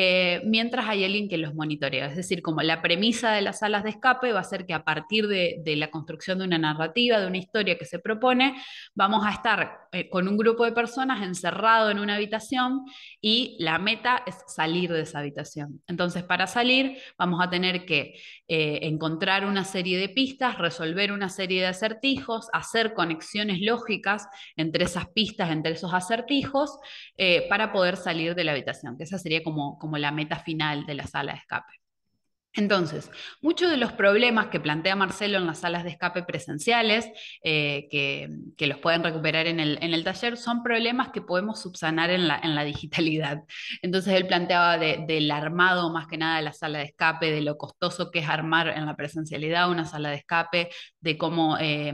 Eh, mientras hay alguien que los monitorea. Es decir, como la premisa de las salas de escape va a ser que a partir de, la construcción de una narrativa, de una historia que se propone, vamos a estar eh, con un grupo de personas encerrado en una habitación y la meta es salir de esa habitación. Entonces, para salir vamos a tener que eh, encontrar una serie de pistas, resolver una serie de acertijos, hacer conexiones lógicas entre esas pistas, entre esos acertijos, para poder salir de la habitación, que esa sería como como la meta final de la sala de escape. Entonces, muchos de los problemas que plantea Marcelo en las salas de escape presenciales, eh, que, los pueden recuperar en el, taller, son problemas que podemos subsanar en la, digitalidad. Entonces, él planteaba del armado más que nada de la sala de escape, de lo costoso que es armar en la presencialidad una sala de escape, de cómo... Eh,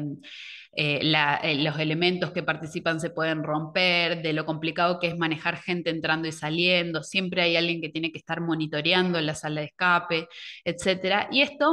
eh, eh, los elementos que participan se pueden romper, de lo complicado que es manejar gente entrando y saliendo, siempre hay alguien que tiene que estar monitoreando la sala de escape, etc. Y esto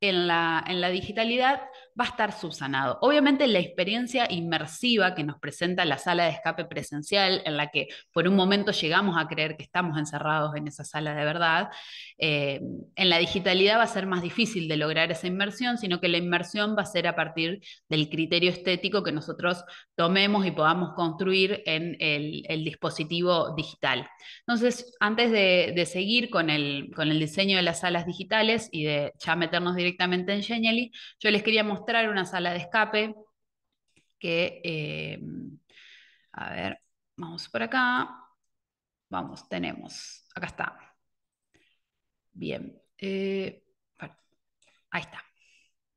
en la digitalidad va a estar subsanado. Obviamente la experiencia inmersiva que nos presenta la sala de escape presencial, en la que por un momento llegamos a creer que estamos encerrados en esa sala de verdad, eh, en la digitalidad va a ser más difícil de lograr esa inmersión, sino que la inmersión va a ser a partir del criterio estético que nosotros tomemos y podamos construir en el, dispositivo digital. Entonces, antes de, seguir con el, con el diseño de las salas digitales y de ya meternos directamente en Genially, yo les quería mostrar una sala de escape que, eh, a ver, vamos por acá. Vamos, tenemos, acá está. Bien, eh, ahí está.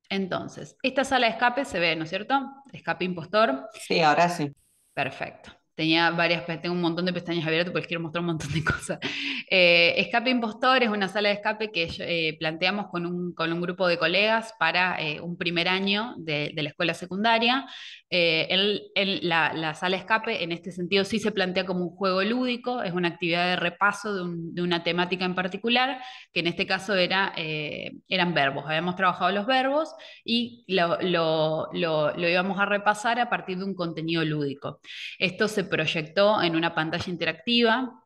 Entonces, esta sala de escape se ve, ¿no es cierto? Escape impostor. Sí, ahora sí. Perfecto. Tenía varias, tengo un montón de pestañas abiertas porque quiero mostrar un montón de [LAUGHS] cosas. Eh, escape Impostor es una sala de escape que eh, planteamos con un, grupo de colegas para eh, un primer año de, la escuela secundaria. la, sala sala escape en este sentido sí se plantea como un juego lúdico, es una actividad de repaso de, una temática en particular, que en este caso era, eran verbos. Habíamos trabajado los verbos y lo, lo íbamos a repasar a partir de un contenido lúdico. Esto se proyectó en una pantalla interactiva.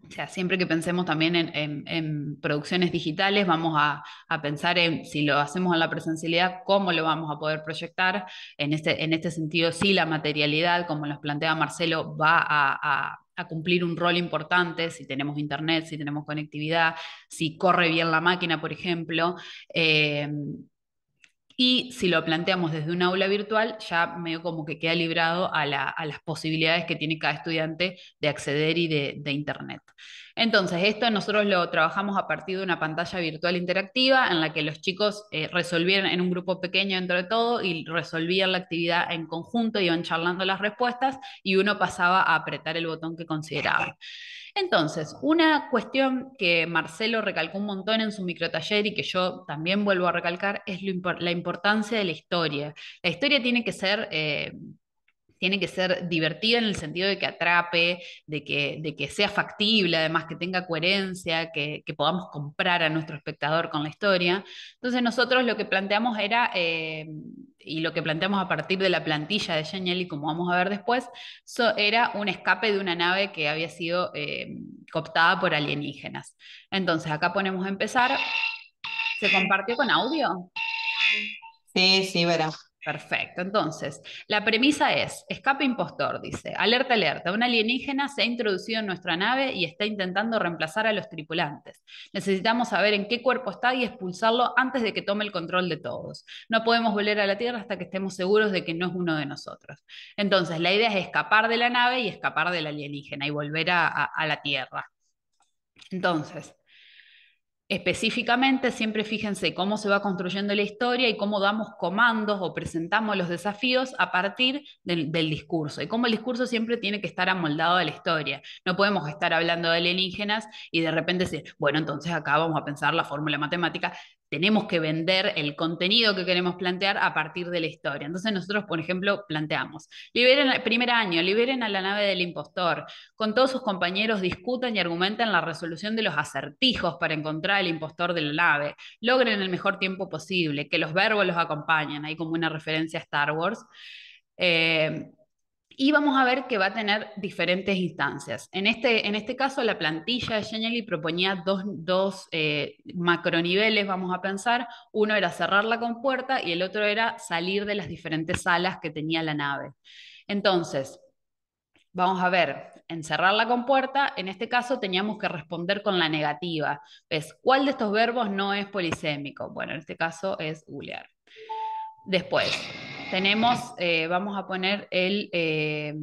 O sea, siempre que pensemos también en, producciones digitales, vamos a, pensar en si lo hacemos en la presencialidad, cómo lo vamos a poder proyectar. En este, en este sentido, sí, la materialidad, como nos plantea Marcelo, va a, cumplir un rol importante, si tenemos internet, si tenemos conectividad, si corre bien la máquina, por ejemplo, eh, y si lo planteamos desde un aula virtual, ya medio como que queda librado a, las posibilidades que tiene cada estudiante de acceder y de, Internet. Entonces, esto nosotros lo trabajamos a partir de una pantalla virtual interactiva en la que los chicos eh, resolvían en un grupo pequeño dentro de todo y resolvían la actividad en conjunto, iban charlando las respuestas y uno pasaba a apretar el botón que consideraba. Entonces, una cuestión que Marcelo recalcó un montón en su microtaller y que yo también vuelvo a recalcar es la importancia de la historia. La historia tiene que ser eh, tiene que ser divertida en el sentido de que atrape, de que, de que sea factible, además que tenga coherencia, que, podamos comprar a nuestro espectador con la historia. Entonces nosotros lo que planteamos era, eh, y lo que planteamos a partir de la plantilla de Geniali, como vamos a ver después, era un escape de una nave que había sido eh, cooptada por alienígenas. Entonces acá ponemos a empezar. ¿Se compartió con audio? Sí, sí, verá. Perfecto, entonces, la premisa es, escape impostor, dice, alerta, alerta, un alienígena se ha introducido en nuestra nave y está intentando reemplazar a los tripulantes. Necesitamos saber en qué cuerpo está y expulsarlo antes de que tome el control de todos. No podemos volver a la Tierra hasta que estemos seguros de que no es uno de nosotros. Entonces, la idea es escapar de la nave y escapar del alienígena y volver a, a la Tierra. Entonces, Específicamente, siempre fíjense cómo se va construyendo la historia y cómo damos comandos o presentamos los desafíos a partir del, discurso. Y cómo el discurso siempre tiene que estar amoldado a la historia. No podemos estar hablando de alienígenas y de repente decir, bueno, entonces acá vamos a pensar la fórmula matemática tenemos que vender el contenido que queremos plantear a partir de la historia. Entonces nosotros, por ejemplo, planteamos, liberen el primer año, liberen a la nave del impostor, con todos sus compañeros discutan y argumentan la resolución de los acertijos para encontrar el impostor de la nave, logren el mejor tiempo posible, que los verbos los acompañen, hay como una referencia a Star Wars. Eh, y vamos a ver que va a tener diferentes instancias. En este, en este caso, la plantilla de Genially proponía dos, dos eh, macroniveles, vamos a pensar. Uno era cerrar la compuerta y el otro era salir de las diferentes salas que tenía la nave. Entonces, vamos a ver, en cerrar la compuerta, en este caso teníamos que responder con la negativa. ¿Ves? ¿Cuál de estos verbos no es polisémico? Bueno, en este caso es googlear. Después, tenemos, eh, vamos a poner el, eh,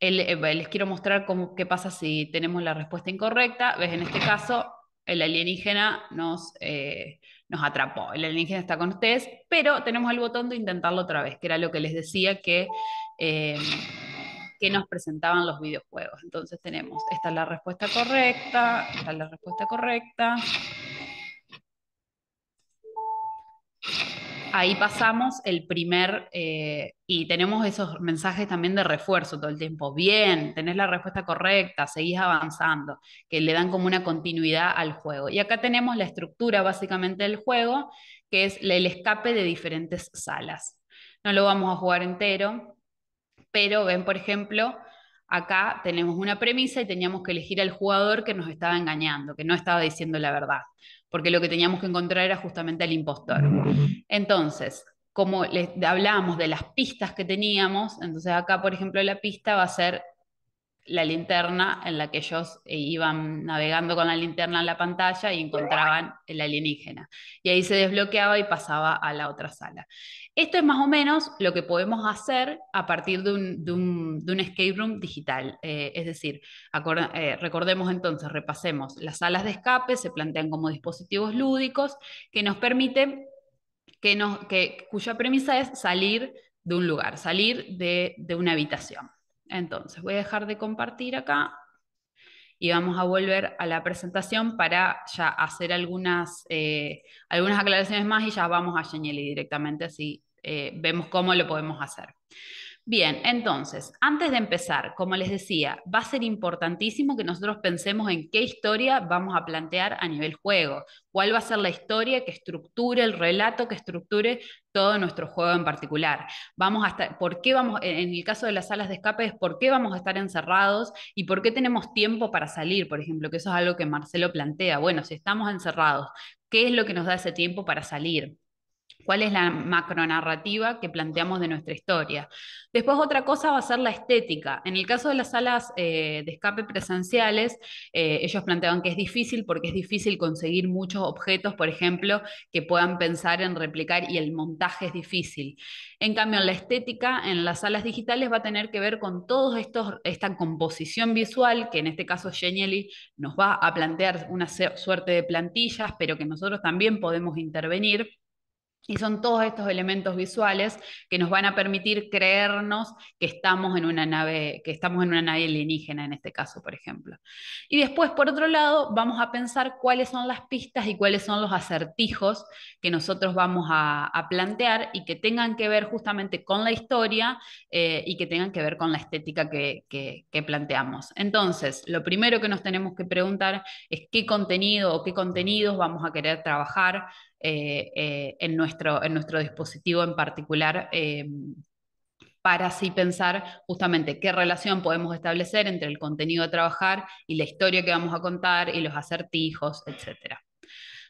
eh, les quiero mostrar cómo, qué pasa si tenemos la respuesta incorrecta. Ves, en este caso, el alienígena nos, nos atrapó, el alienígena está con ustedes, pero tenemos el botón de intentarlo otra vez, que era lo que les decía que, que nos presentaban los videojuegos. Entonces tenemos, esta es la respuesta correcta, esta es la respuesta correcta. ahí pasamos el primer, eh, y tenemos esos mensajes también de refuerzo todo el tiempo. Bien, tenés la respuesta correcta, seguís avanzando, que le dan como una continuidad al juego. Y acá tenemos la estructura básicamente del juego, que es el escape de diferentes salas. No lo vamos a jugar entero, pero ven, por ejemplo, acá tenemos una premisa y teníamos que elegir al jugador que nos estaba engañando, que no estaba diciendo la verdad porque lo que teníamos que encontrar era justamente el impostor. Entonces, como les hablábamos de las pistas que teníamos, entonces acá, por ejemplo, la pista va a ser la linterna en la que ellos eh, iban navegando con la linterna en la pantalla y encontraban el alienígena. Y ahí se desbloqueaba y pasaba a la otra sala. Esto es más o menos lo que podemos hacer a partir de un, escape room digital. Eh, es decir, eh, recordemos entonces, repasemos, las salas de escape se plantean como dispositivos lúdicos que nos permiten, que nos, que, cuya premisa es salir de un lugar, salir de, de una habitación. Entonces, voy a dejar de compartir acá y vamos a volver a la presentación para ya hacer algunas, eh, algunas aclaraciones más y ya vamos a Genially directamente, así eh, vemos cómo lo podemos hacer. Bien, entonces, antes de empezar, como les decía, va a ser importantísimo que nosotros pensemos en qué historia vamos a plantear a nivel juego, cuál va a ser la historia que estructure el relato, que estructure todo nuestro juego en particular. Vamos a ¿por qué vamos, en el caso de las salas de escape, es por qué vamos a estar encerrados y por qué tenemos tiempo para salir, por ejemplo, que eso es algo que Marcelo plantea. Bueno, si estamos encerrados, ¿qué es lo que nos da ese tiempo para salir? cuál es la macronarrativa que planteamos de nuestra historia. Después otra cosa va a ser la estética. En el caso de las salas eh, de escape presenciales, eh, ellos planteaban que es difícil porque es difícil conseguir muchos objetos, por ejemplo, que puedan pensar en replicar y el montaje es difícil. En cambio, la estética, en las salas digitales va a tener que ver con toda esta composición visual, que en este caso Genially nos va a plantear una suerte de plantillas, pero que nosotros también podemos intervenir y son todos estos elementos visuales que nos van a permitir creernos que estamos en una nave, que estamos en una nave alienígena en este caso, por ejemplo. Y después, por otro lado, vamos a pensar cuáles son las pistas y cuáles son los acertijos que nosotros vamos a, plantear y que tengan que ver justamente con la historia eh, y que tengan que ver con la estética que planteamos. Entonces, lo primero que nos tenemos que preguntar es qué contenido o qué contenidos vamos a querer trabajar eh, eh, en, nuestro, en nuestro dispositivo en particular eh, para así pensar justamente qué relación podemos establecer entre el contenido a trabajar y la historia que vamos a contar y los acertijos, etc.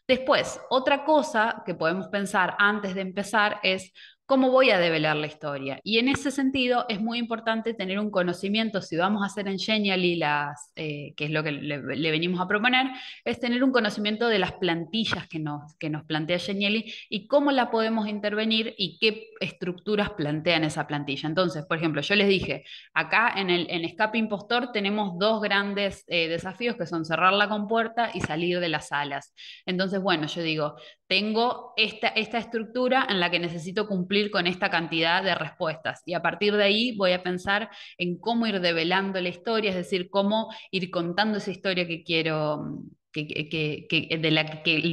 Después, otra cosa que podemos pensar antes de empezar es ¿Cómo voy a develar la historia? Y en ese sentido es muy importante tener un conocimiento, si vamos a hacer en Genially, las, eh, que es lo que le, venimos a proponer, es tener un conocimiento de las plantillas que nos, que nos plantea Genially y cómo la podemos intervenir y qué estructuras plantean esa plantilla. Entonces, por ejemplo, yo les dije, acá en, el, Escape Impostor tenemos dos grandes eh, desafíos que son cerrar la compuerta y salir de las alas Entonces, bueno, yo digo, tengo esta, esta estructura en la que necesito cumplir con esta cantidad de respuestas. Y a partir de ahí voy a pensar en cómo ir develando la historia, es decir, cómo ir contando esa historia que quiero, que, de,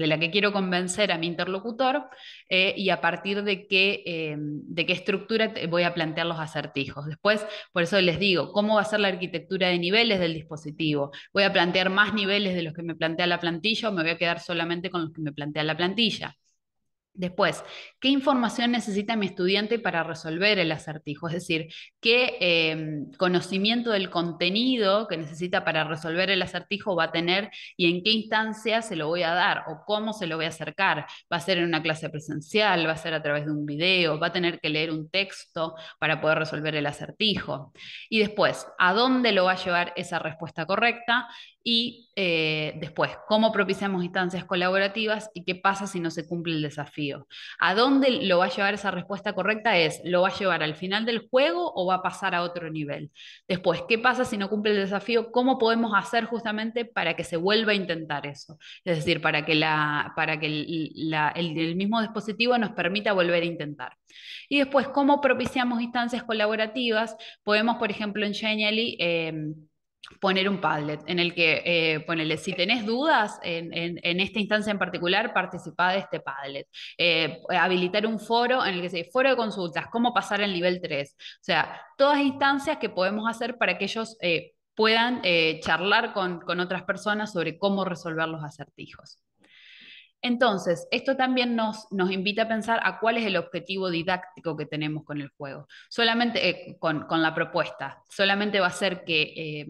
la, que quiero convencer a mi interlocutor eh, y a partir de qué, em, de qué estructura voy a plantear los acertijos. Después, por eso les digo, ¿cómo va a ser la arquitectura de niveles del dispositivo? ¿Voy a plantear más niveles de los que me plantea la plantilla o me voy a quedar solamente con los que me plantea la plantilla? Después, ¿qué información necesita mi estudiante para resolver el acertijo? Es decir, ¿qué em, conocimiento del contenido que necesita para resolver el acertijo va a tener y en qué instancia se lo voy a dar o cómo se lo voy a acercar? ¿Va a ser en una clase presencial? ¿Va a ser a través de un video? ¿Va a tener que leer un texto para poder resolver el acertijo? Y después, ¿a dónde lo va a llevar esa respuesta correcta? y eh, después, cómo propiciamos instancias colaborativas y qué pasa si no se cumple el desafío. ¿A dónde lo va a llevar esa respuesta correcta? Es, ¿lo va a llevar al final del juego o va a pasar a otro nivel? Después, ¿qué pasa si no cumple el desafío? ¿Cómo podemos hacer justamente para que se vuelva a intentar eso? Es decir, para que, la, para que el, mismo dispositivo nos permita volver a intentar. Y después, ¿cómo propiciamos instancias colaborativas? Podemos, por ejemplo, en Genially... Em, poner un Padlet en el que, eh, ponele, si tenés dudas en, esta instancia en particular, participá de este Padlet. Eh, habilitar un foro en el que se foro de consultas, cómo pasar al nivel 3. O sea, todas instancias que podemos hacer para que ellos eh, puedan eh, charlar con otras personas sobre cómo resolver los acertijos. Entonces, esto también nos, invita a pensar a cuál es el objetivo didáctico que tenemos con el juego, solamente eh, con, la propuesta. Solamente va a ser que eh,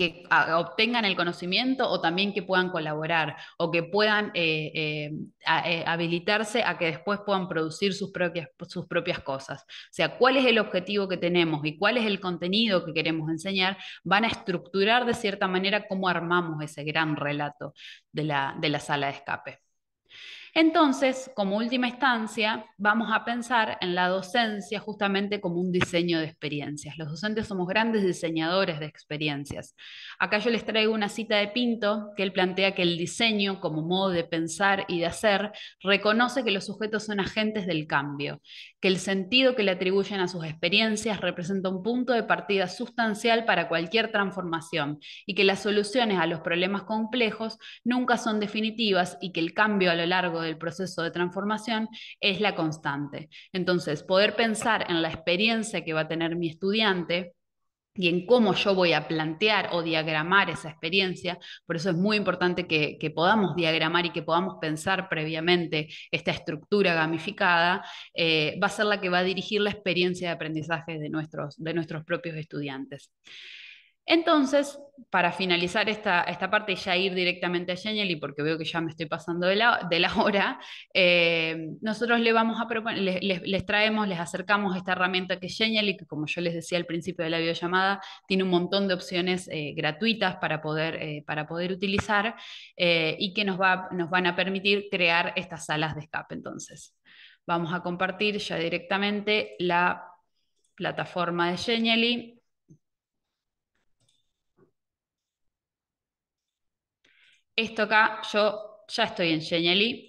que ah, obtengan el conocimiento o también que puedan colaborar o que puedan eh, eh, eh, habilitarse a que después puedan producir sus propias, sus propias cosas. O sea, cuál es el objetivo que tenemos y cuál es el contenido que queremos enseñar, van a estructurar de cierta manera cómo armamos ese gran relato de la, de la sala de escape. Entonces, como última instancia, vamos a pensar en la docencia justamente como un diseño de experiencias. Los docentes somos grandes diseñadores de experiencias. Acá yo les traigo una cita de Pinto, que él plantea que el diseño como modo de pensar y de hacer reconoce que los sujetos son agentes del cambio, que el sentido que le atribuyen a sus experiencias representa un punto de partida sustancial para cualquier transformación y que las soluciones a los problemas complejos nunca son definitivas y que el cambio a lo largo del proceso de transformación es la constante. Entonces, poder pensar en la experiencia que va a tener mi estudiante, y en cómo yo voy a plantear o diagramar esa experiencia. Por eso es muy importante que, podamos diagramar y que podamos pensar previamente esta estructura gamificada, eh, va a ser la que va a dirigir la experiencia de aprendizaje de nuestros, de nuestros propios estudiantes. Entonces, para finalizar esta, parte y ya ir directamente a Genially, porque veo que ya me estoy pasando de la, hora, eh, nosotros le vamos a proponer, les, traemos, les acercamos esta herramienta que es Genially, que como yo les decía al principio de la videollamada, tiene un montón de opciones eh, gratuitas para poder, eh, para poder utilizar y que nos, nos van a permitir crear estas salas de escape. Entonces, vamos a compartir ya directamente la plataforma de Genially esto acá, yo ya estoy en Genially.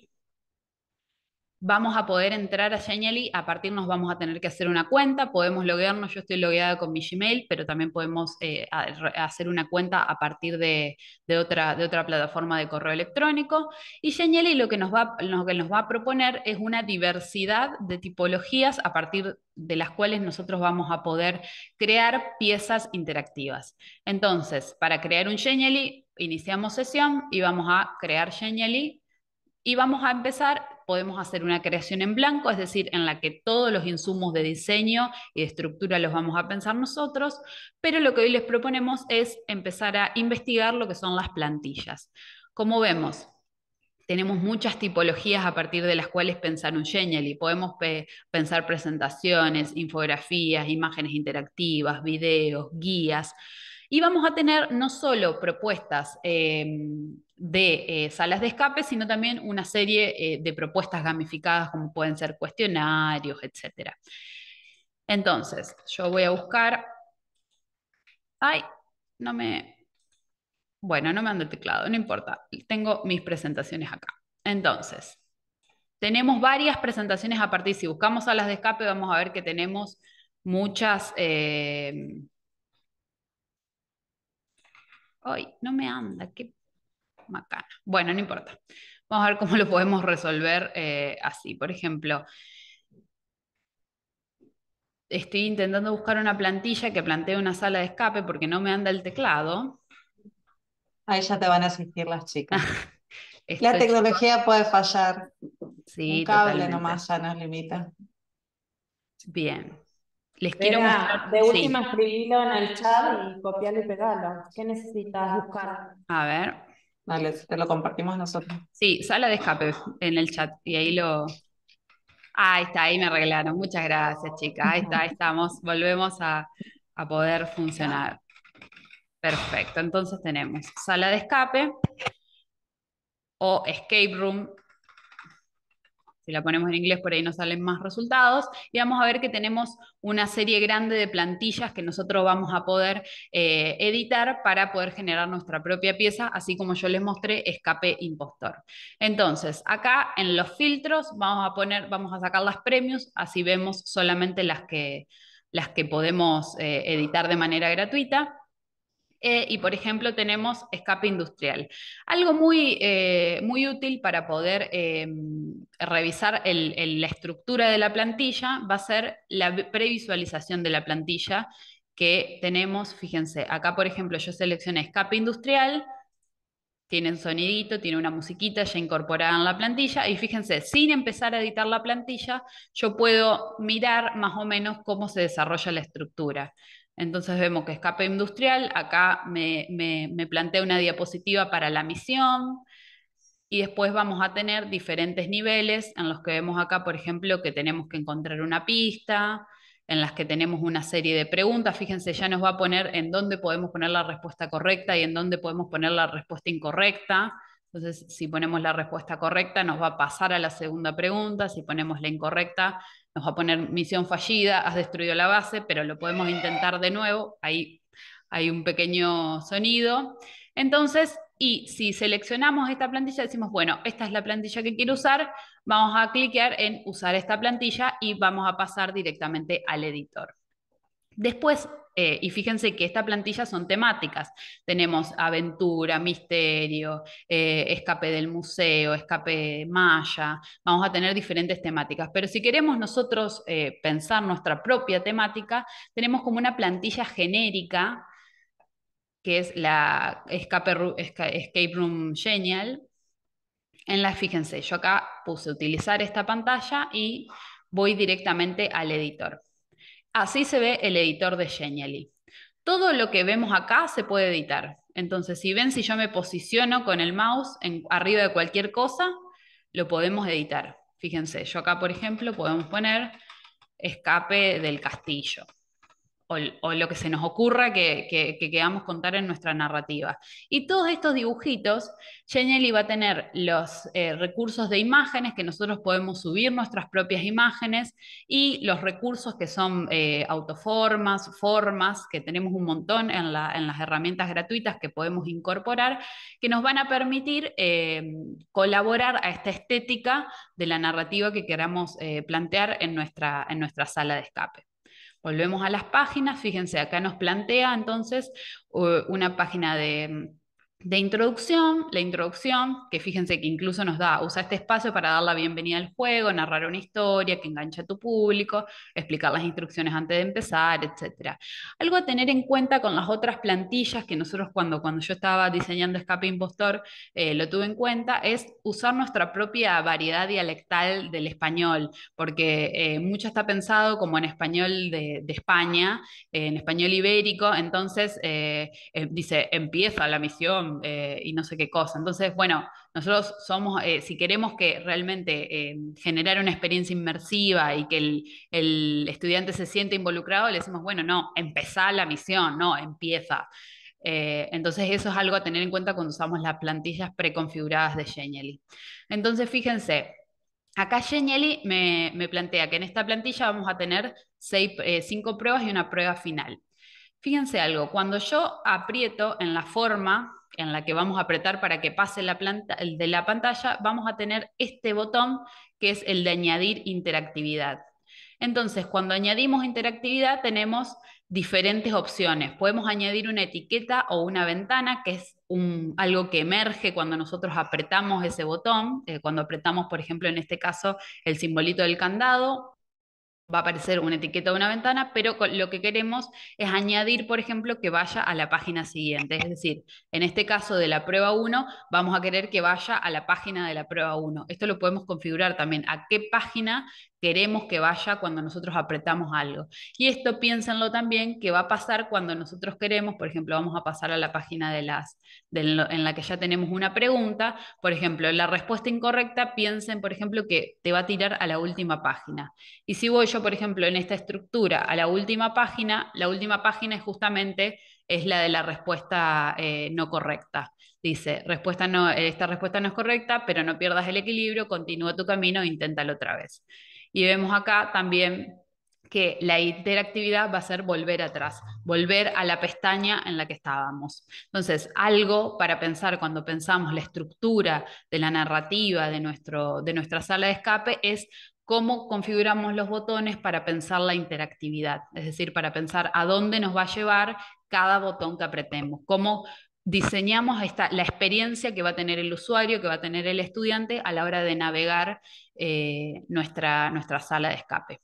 Vamos a poder entrar a Genially, a partir nos vamos a tener que hacer una cuenta, podemos loguearnos, yo estoy logueada con mi Gmail, pero también podemos eh, hacer una cuenta a partir de, otra, de otra plataforma de correo electrónico. Y Genially lo que, nos va, lo que nos va a proponer es una diversidad de tipologías a partir de las cuales nosotros vamos a poder crear piezas interactivas. Entonces, para crear un Genially iniciamos sesión y vamos a crear Genially y vamos a empezar, podemos hacer una creación en blanco, es decir, en la que todos los insumos de diseño y estructura los vamos a pensar nosotros, pero lo que hoy les proponemos es empezar a investigar lo que son las plantillas. Como vemos, tenemos muchas tipologías a partir de las cuales pensar un Genially. Podemos pensar presentaciones, infografías, imágenes interactivas, videos, guías. Y vamos a tener no solo propuestas em, de eh, salas de escape, sino también una serie eh, de propuestas gamificadas como pueden ser cuestionarios, etc. Entonces, yo voy a buscar... Ay, no me... Bueno, no me han el teclado, no importa. Tengo mis presentaciones acá. Entonces, tenemos varias presentaciones a partir. Si buscamos salas de escape, vamos a ver que tenemos muchas... Em, Ay, no me anda, qué macana. Bueno, no importa. Vamos a ver cómo lo podemos resolver eh, así. Por ejemplo, estoy intentando buscar una plantilla que plantee una sala de escape porque no me anda el teclado. Ahí ya
te van a asistir las chicas. [LAUGHS] la tecnología puede fallar. Sí, Un cable nomás ya nos limita. Bien, les quiero mostrar. De última, escribirlo en el chat y copiarlo y pegarlo. ¿Qué necesitas buscar? A
ver. Dale, te lo compartimos nosotros. Sí, sala de escape en el chat y ahí lo. ahí está, ahí me arreglaron. Muchas gracias, chicas. Ahí está, ahí [LAUGHS] estamos. Volvemos a, a poder funcionar. Perfecto, entonces tenemos sala de escape o escape room la ponemos en inglés por ahí nos salen más resultados, y vamos a ver que tenemos una serie grande de plantillas que nosotros vamos a poder eh, editar para poder generar nuestra propia pieza, así como yo les mostré escape impostor. Entonces, acá en los filtros vamos a poner, vamos a sacar las premios, así vemos solamente las que, las que podemos eh, editar de manera gratuita. Eh, y por ejemplo tenemos escape industrial. Algo muy, eh, muy útil para poder eh, revisar la estructura de la plantilla va a ser la previsualización de la plantilla que tenemos, fíjense, acá por ejemplo yo seleccioné escape industrial, tiene un sonidito, tiene una musiquita ya incorporada en la plantilla y fíjense, sin empezar a editar la plantilla, yo puedo mirar más o menos cómo se desarrolla la estructura. Entonces vemos que escape industrial, acá me, plantea una diapositiva para la misión, y después vamos a tener diferentes niveles en los que vemos acá, por ejemplo, que tenemos que encontrar una pista, en las que tenemos una serie de preguntas. Fíjense, ya nos va a poner en dónde podemos poner la respuesta correcta y en dónde podemos poner la respuesta incorrecta. Entonces, si ponemos la respuesta correcta, nos va a pasar a la segunda pregunta. Si ponemos la incorrecta, nos va a poner misión fallida, has destruido la base, pero lo podemos intentar de nuevo, ahí hay un pequeño sonido. Entonces, y si seleccionamos esta plantilla, decimos, bueno, esta es la plantilla que quiero usar, vamos a cliquear en usar esta plantilla y vamos a pasar directamente al editor. Después, eh, y fíjense que esta plantilla son temáticas. Tenemos aventura, misterio, eh, escape del museo, escape maya. Vamos a tener diferentes temáticas. Pero si queremos nosotros eh, pensar nuestra propia temática, tenemos como una plantilla genérica que es la escape, Escape Room Genial. En la, fíjense, yo acá puse utilizar esta pantalla y voy directamente al editor. Así se ve el editor de Genially. Todo lo que vemos acá se puede editar. Entonces, si ven, si yo me posiciono con el mouse arriba de cualquier cosa, lo podemos editar. Fíjense, yo acá, por ejemplo, podemos poner escape del castillo o, lo que se nos ocurra que, queramos contar en nuestra narrativa. Y todos estos dibujitos, Genially va a tener los eh, recursos de imágenes, que nosotros podemos subir nuestras propias imágenes, y los recursos que son eh, autoformas, formas, que tenemos un montón en, las herramientas gratuitas que podemos incorporar, que nos van a permitir eh, colaborar a esta estética de la narrativa que queramos plantear en nuestra, en nuestra sala de escape. Volvemos a las páginas, fíjense, acá nos plantea entonces eh, una página de mm, de introducción, la introducción, que fíjense que incluso nos da, usa este espacio para dar la bienvenida al juego, narrar una historia que enganche a tu público, explicar las instrucciones antes de empezar, etc. Algo a tener en cuenta con las otras plantillas que nosotros cuando, cuando yo estaba diseñando Escape Impostor eh, lo tuve en cuenta, es usar nuestra propia variedad dialectal del español, porque eh, mucho está pensado como en español de, España, en español ibérico, entonces eh, em, dice, empieza la misión eh, y no sé qué cosa. Entonces, bueno, nosotros somos, eh, si queremos que realmente eh, generar una experiencia inmersiva y que el, estudiante se siente involucrado, le decimos, bueno, no, empezá la misión, no, empieza. entonces eso es algo a tener en cuenta cuando usamos las plantillas preconfiguradas de Genially. Entonces, fíjense, Acá Geniali me, me, plantea que en esta plantilla vamos a tener cinco pruebas y una prueba final. Fíjense algo, cuando yo aprieto en la forma en la que vamos a apretar para que pase la planta, el de la pantalla, vamos a tener este botón que es el de añadir interactividad. Entonces, cuando añadimos interactividad tenemos diferentes opciones. Podemos añadir una etiqueta o una ventana, que es un, algo que emerge cuando nosotros apretamos ese botón, eh, cuando apretamos, por ejemplo, en este caso, el simbolito del candado, va a aparecer una etiqueta o una ventana, pero lo que queremos es añadir, por ejemplo, que vaya a la página siguiente. Es decir, en este caso de la prueba 1, vamos a querer que vaya a la página de la prueba 1. Esto lo podemos configurar también, a qué página queremos que vaya cuando nosotros apretamos algo. Y esto piénsenlo también que va a pasar cuando nosotros queremos, por ejemplo, vamos a pasar a la página de las en la que ya tenemos una pregunta, por ejemplo, la respuesta incorrecta, piensen, por ejemplo, que te va a tirar a la última página. Y si voy yo, por ejemplo, en esta estructura a la última página, la última página es justamente es la de la respuesta eh, no correcta. Dice, respuesta no, esta respuesta no es correcta, pero no pierdas el equilibrio, continúa tu camino, inténtalo otra vez. Y vemos acá también que la interactividad va a ser volver atrás, volver a la pestaña en la que estábamos. Entonces, algo para pensar cuando pensamos la estructura de la narrativa de, nuestro, de nuestra sala de escape es cómo configuramos los botones para pensar la interactividad, es decir, para pensar a dónde nos va a llevar cada botón que apretemos, cómo diseñamos esta, la experiencia que va a tener el usuario, que va a tener el estudiante a la hora de navegar eh, nuestra, nuestra sala de escape.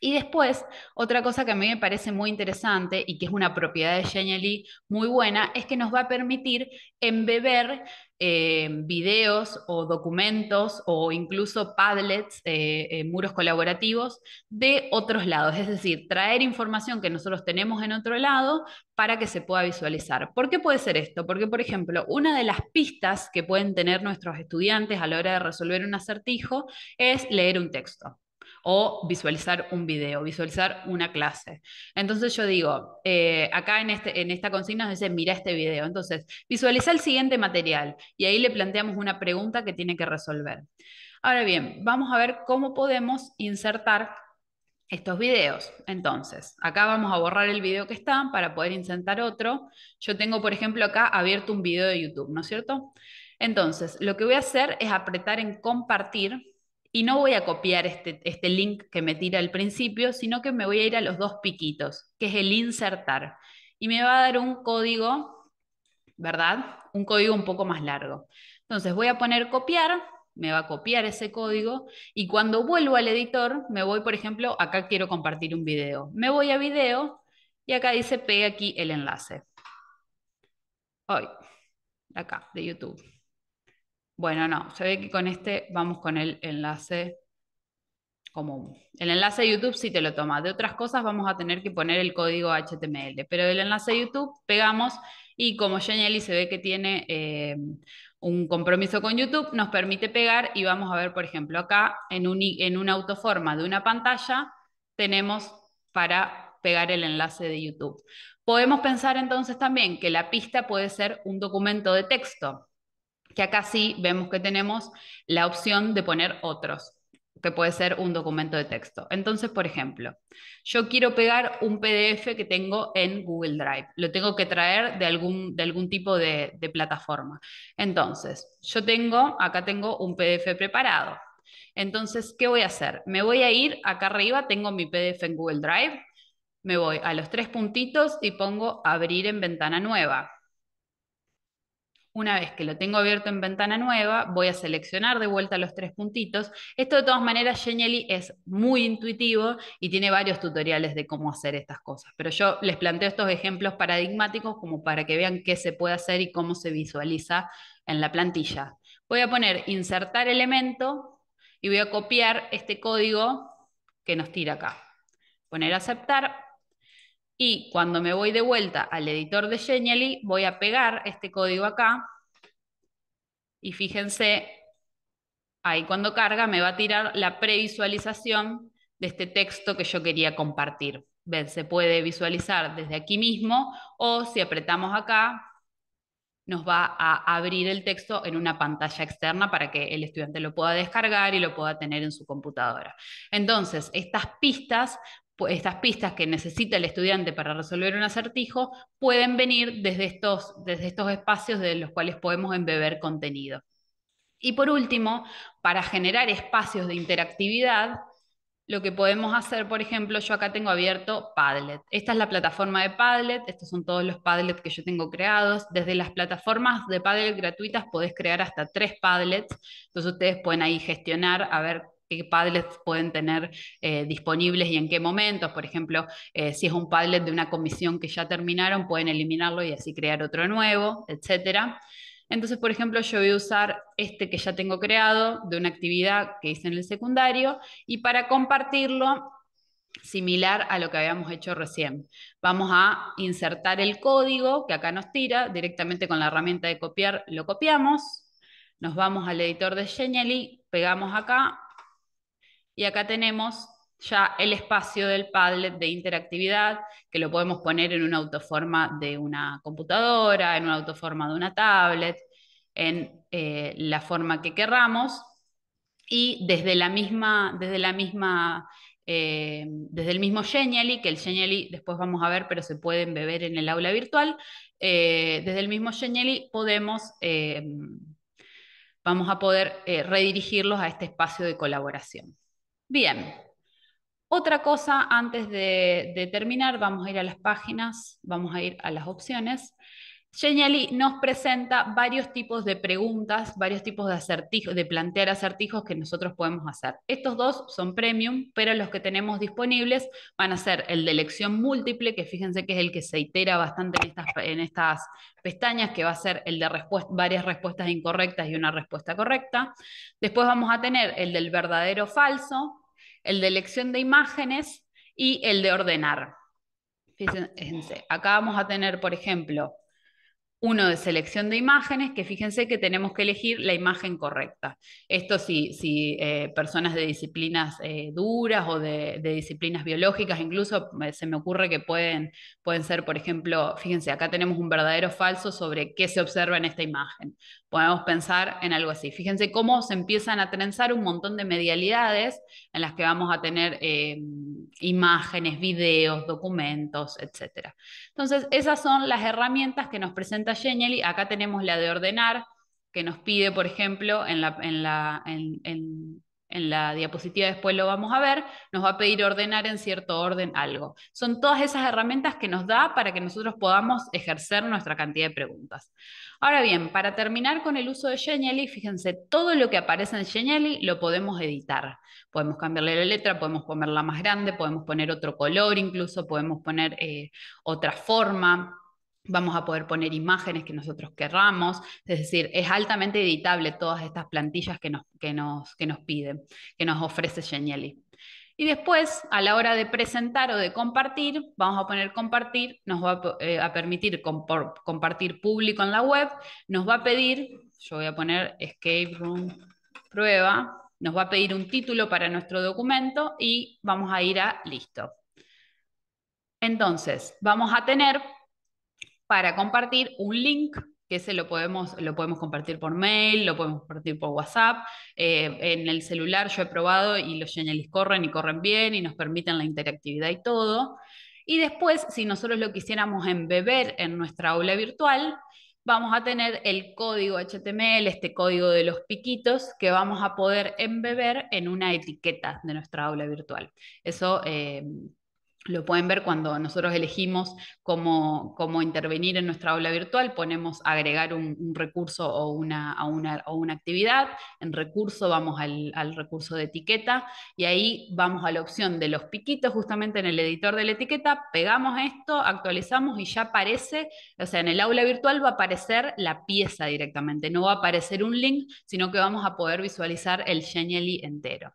Y después, otra cosa que a mí me parece muy interesante y que es una propiedad de Genially e, muy buena, es que nos va a permitir embeber Em, videos o documentos o incluso padlets, eh, eh, muros colaborativos de otros lados, es decir, traer información que nosotros tenemos en otro lado para que se pueda visualizar. ¿Por qué puede ser esto? Porque, por ejemplo, una de las pistas que pueden tener nuestros estudiantes a la hora de resolver un acertijo es leer un texto o visualizar un video, visualizar una clase. Entonces yo digo, eh, acá en, este, en esta consigna nos dice, mira este video. Entonces, visualiza el siguiente material y ahí le planteamos una pregunta que tiene que resolver. Ahora bien, vamos a ver cómo podemos insertar estos videos. Entonces, acá vamos a borrar el video que está para poder insertar otro. Yo tengo, por ejemplo, acá abierto un video de YouTube, ¿no es cierto? Entonces, lo que voy a hacer es apretar en compartir y no voy a copiar este, este, link que me tira al principio, sino que me voy a ir a los dos piquitos, que es el insertar. Y me va a dar un código, ¿verdad? Un código un poco más largo. Entonces voy a poner copiar, me va a copiar ese código y cuando vuelvo al editor, me voy, por ejemplo, acá quiero compartir un video. Me voy a video y acá dice pega aquí el enlace. Hoy, acá, de YouTube. Bueno, no, se ve que con este vamos con el enlace común. El enlace de YouTube sí te lo toma. De otras cosas vamos a tener que poner el código HTML, pero el enlace de YouTube pegamos y como Geniali se ve que tiene eh, un compromiso con YouTube, nos permite pegar y vamos a ver, por ejemplo, acá en, un, en una autoforma de una pantalla tenemos para pegar el enlace de YouTube. Podemos pensar entonces también que la pista puede ser un documento de texto, que acá sí vemos que tenemos la opción de poner otros, que puede ser un documento de texto. Entonces, por ejemplo, yo quiero pegar un PDF que tengo en Google Drive. Lo tengo que traer de algún, de algún tipo de, de plataforma. Entonces, yo tengo, acá tengo un PDF preparado. Entonces, ¿qué voy a hacer? Me voy a ir acá arriba, tengo mi PDF en Google Drive, me voy a los tres puntitos y pongo abrir en ventana nueva. Una vez que lo tengo abierto en ventana nueva, voy a seleccionar de vuelta los tres puntitos. Esto de todas maneras, Genially es muy intuitivo y tiene varios tutoriales de cómo hacer estas cosas. Pero yo les planteo estos ejemplos paradigmáticos como para que vean qué se puede hacer y cómo se visualiza en la plantilla. Voy a poner insertar elemento y voy a copiar este código que nos tira acá. Poner aceptar y cuando me voy de vuelta al editor de Genially, voy a pegar este código acá. Y fíjense, ahí cuando carga me va a tirar la previsualización de este texto que yo quería compartir. se puede visualizar desde aquí mismo o si apretamos acá, nos va a abrir el texto en una pantalla externa para que el estudiante lo pueda descargar y lo pueda tener en su computadora. Entonces, estas pistas estas pistas que necesita el estudiante para resolver un acertijo pueden venir desde estos, desde estos espacios de los cuales podemos embeber contenido. Y por último, para generar espacios de interactividad, lo que podemos hacer, por ejemplo, yo acá tengo abierto Padlet. Esta es la plataforma de Padlet, estos son todos los Padlet que yo tengo creados. Desde las plataformas de Padlet gratuitas podés crear hasta tres Padlets, entonces ustedes pueden ahí gestionar a ver qué Padlets pueden tener eh, disponibles y en qué momentos. Por ejemplo, eh, si es un Padlet de una comisión que ya terminaron, pueden eliminarlo y así crear otro nuevo, etc. Entonces, por ejemplo, yo voy a usar este que ya tengo creado de una actividad que hice en el secundario y para compartirlo, similar a lo que habíamos hecho recién. Vamos a insertar el código que acá nos tira directamente con la herramienta de copiar, lo copiamos, nos vamos al editor de Genially, pegamos acá y acá tenemos ya el espacio del Padlet de interactividad, que lo podemos poner en una autoforma de una computadora, en una autoforma de una tablet, en eh, la forma que querramos. Y desde la misma, desde la misma eh, desde el mismo Genially, que el Genially después vamos a ver, pero se puede beber en el aula virtual, eh, desde el mismo Genially podemos, vamos a poder redirigirlos a este espacio de colaboración. Bien. Otra cosa, antes de, terminar, vamos a ir a las páginas, vamos a ir a las opciones. Geniali nos presenta varios tipos de preguntas, varios tipos de acertijos, de plantear acertijos que nosotros podemos hacer. Estos dos son premium, pero los que tenemos disponibles van a ser el de elección múltiple, que fíjense que es el que se itera bastante en estas, pestañas, que va a ser el de varias respuestas incorrectas y una respuesta correcta. Después vamos a tener el del verdadero falso, el de elección de imágenes y el de ordenar. Fíjense, acá vamos a tener, por ejemplo, uno de selección de imágenes, que fíjense que tenemos que elegir la imagen correcta. Esto si, si eh, personas de disciplinas eh, duras o de, disciplinas biológicas, incluso se me ocurre que pueden, pueden ser, por ejemplo, fíjense, acá tenemos un verdadero falso sobre qué se observa en esta imagen podemos pensar en algo así. Fíjense cómo se empiezan a trenzar un montón de medialidades en las que vamos a tener eh, imágenes, videos, documentos, etc. Entonces, esas son las herramientas que nos presenta Genially. Acá tenemos la de ordenar, que nos pide, por ejemplo, en la, en la, en, en la diapositiva después lo vamos a ver, nos va a pedir ordenar en cierto orden algo. Son todas esas herramientas que nos da para que nosotros podamos ejercer nuestra cantidad de preguntas. Ahora bien, para terminar con el uso de Genially, fíjense, todo lo que aparece en Genially lo podemos editar. Podemos cambiarle la letra, podemos ponerla más grande, podemos poner otro color incluso, podemos poner eh, otra forma vamos a poder poner imágenes que nosotros querramos, es decir, es altamente editable todas estas plantillas que nos, que nos, que nos piden, que nos ofrece Genially. Y después, a la hora de presentar o de compartir, vamos a poner compartir, nos va a, eh, permitir compartir público en la web, nos va a pedir, yo voy a poner escape room prueba, nos va a pedir un título para nuestro documento y vamos a ir a listo. Entonces, vamos a tener para compartir un link que se lo podemos, lo podemos compartir por mail, lo podemos compartir por WhatsApp. Eh, en el celular yo he probado y los Genialis corren y corren bien y nos permiten la interactividad y todo. Y después, si nosotros lo quisiéramos embeber en nuestra aula virtual, vamos a tener el código HTML, este código de los piquitos, que vamos a poder embeber en una etiqueta de nuestra aula virtual. Eso eh, lo pueden ver cuando nosotros elegimos cómo, intervenir en nuestra aula virtual, ponemos agregar un, recurso o una, una, actividad, en recurso vamos al, al, recurso de etiqueta y ahí vamos a la opción de los piquitos justamente en el editor de la etiqueta, pegamos esto, actualizamos y ya aparece, o sea, en el aula virtual va a aparecer la pieza directamente, no va a aparecer un link, sino que vamos a poder visualizar el Genially entero.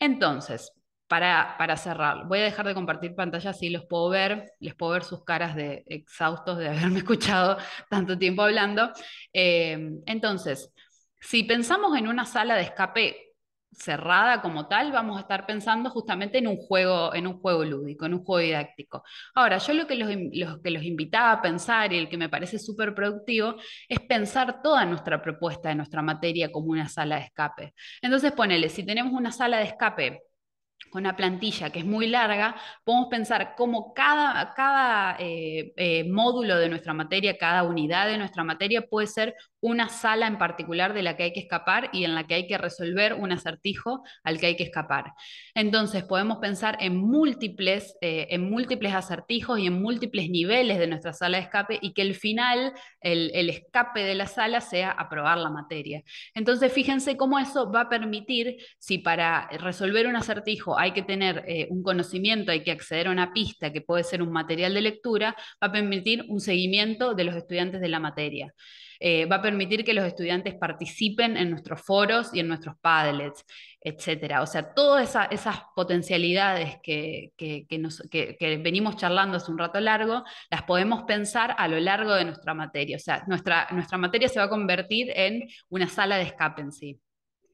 Entonces, para, cerrar, voy a dejar de compartir pantalla y los puedo ver, les puedo ver sus caras de exhaustos de [LAUGHS] haberme escuchado tanto tiempo hablando. Eh, entonces, si pensamos en una sala de escape cerrada como tal, vamos a estar pensando justamente en un juego, en un juego lúdico, en un juego didáctico. Ahora, yo lo que los, que los invitaba a pensar y el que me parece súper productivo es pensar toda nuestra propuesta de nuestra materia como una sala de escape. Entonces, ponele, si tenemos una sala de escape con una plantilla que es muy larga, podemos pensar cómo cada, cada eh, eh, módulo de nuestra materia, cada unidad de nuestra materia puede ser una sala en particular de la que hay que escapar y en la que hay que resolver un acertijo al que hay que escapar. Entonces podemos pensar en múltiples, eh, en múltiples acertijos y en múltiples niveles de nuestra sala de escape y que el final, el, escape de la sala sea aprobar la materia. Entonces fíjense cómo eso va a permitir, si para resolver un acertijo hay que tener eh, un conocimiento, hay que acceder a una pista que puede ser un material de lectura, va a permitir un seguimiento de los estudiantes de la materia. Eh, va a permitir que los estudiantes participen en nuestros foros y en nuestros Padlets, etcétera. O sea, todas esas potencialidades que, venimos charlando hace un rato largo, las podemos pensar a lo largo de nuestra materia. O sea, nuestra, nuestra materia se va a convertir en una sala de escape en sí.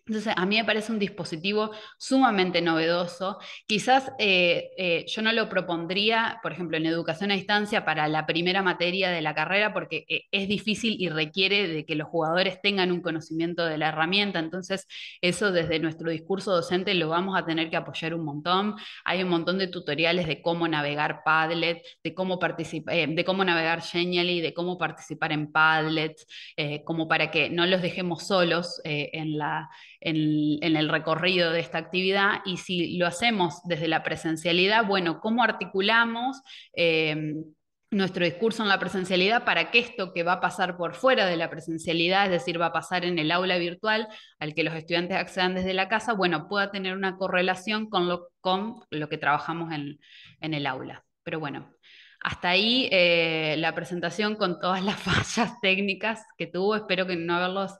Entonces, a mí me parece un dispositivo sumamente novedoso. Quizás eh, eh, yo no lo propondría, por ejemplo, en educación a distancia para la primera materia de la carrera, porque eh, es difícil y requiere de que los jugadores tengan un conocimiento de la herramienta. Entonces, eso desde nuestro discurso docente lo vamos a tener que apoyar un montón. Hay un montón de tutoriales de cómo navegar Padlet, de cómo, de cómo navegar Genially, de cómo participar en Padlet, como para que no los dejemos solos en la en, el recorrido de esta actividad y si lo hacemos desde la presencialidad, bueno, ¿cómo articulamos? Eh, nuestro discurso en la presencialidad para que esto que va a pasar por fuera de la presencialidad, es decir, va a pasar en el aula virtual al que los estudiantes accedan desde la casa, bueno, pueda tener una correlación con lo, con lo que trabajamos en, el aula. Pero bueno, hasta ahí eh, la presentación con todas las [LAUGHS] fallas técnicas que tuvo, espero que no haberlos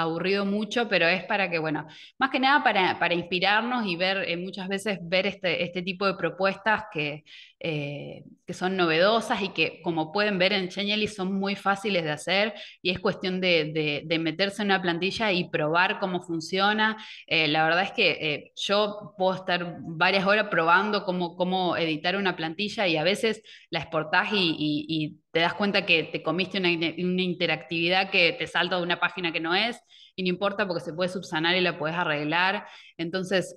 aburrido mucho, pero es para que, bueno, más que nada para, inspirarnos y ver, eh, muchas veces ver este, este, tipo de propuestas que, eh, que son novedosas y que, como pueden ver en Genially, son muy fáciles de hacer y es cuestión de, meterse en una plantilla y probar cómo funciona. Eh, la verdad es que yo puedo estar varias horas probando cómo, cómo editar una plantilla y a veces la exportás y te das cuenta que te comiste una, interactividad que te salta de una página que no es, y no importa porque se puede subsanar y la puedes arreglar. Entonces,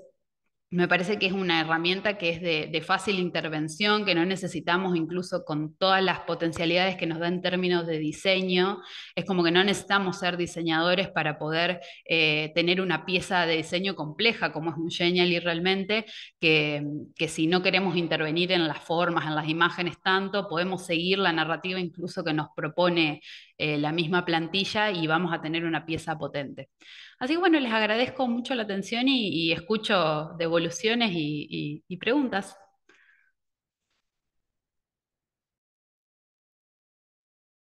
me parece que es una herramienta que es de, fácil intervención, que no necesitamos incluso con todas las potencialidades que nos da en términos de diseño. Es como que no necesitamos ser diseñadores para poder eh, tener una pieza de diseño compleja como es un genial y realmente, que, que si no queremos intervenir en las formas, en las imágenes tanto, podemos seguir la narrativa incluso que nos propone eh, la misma plantilla y vamos a tener una pieza potente. Así que bueno, les agradezco mucho la atención y, escucho devoluciones y, preguntas.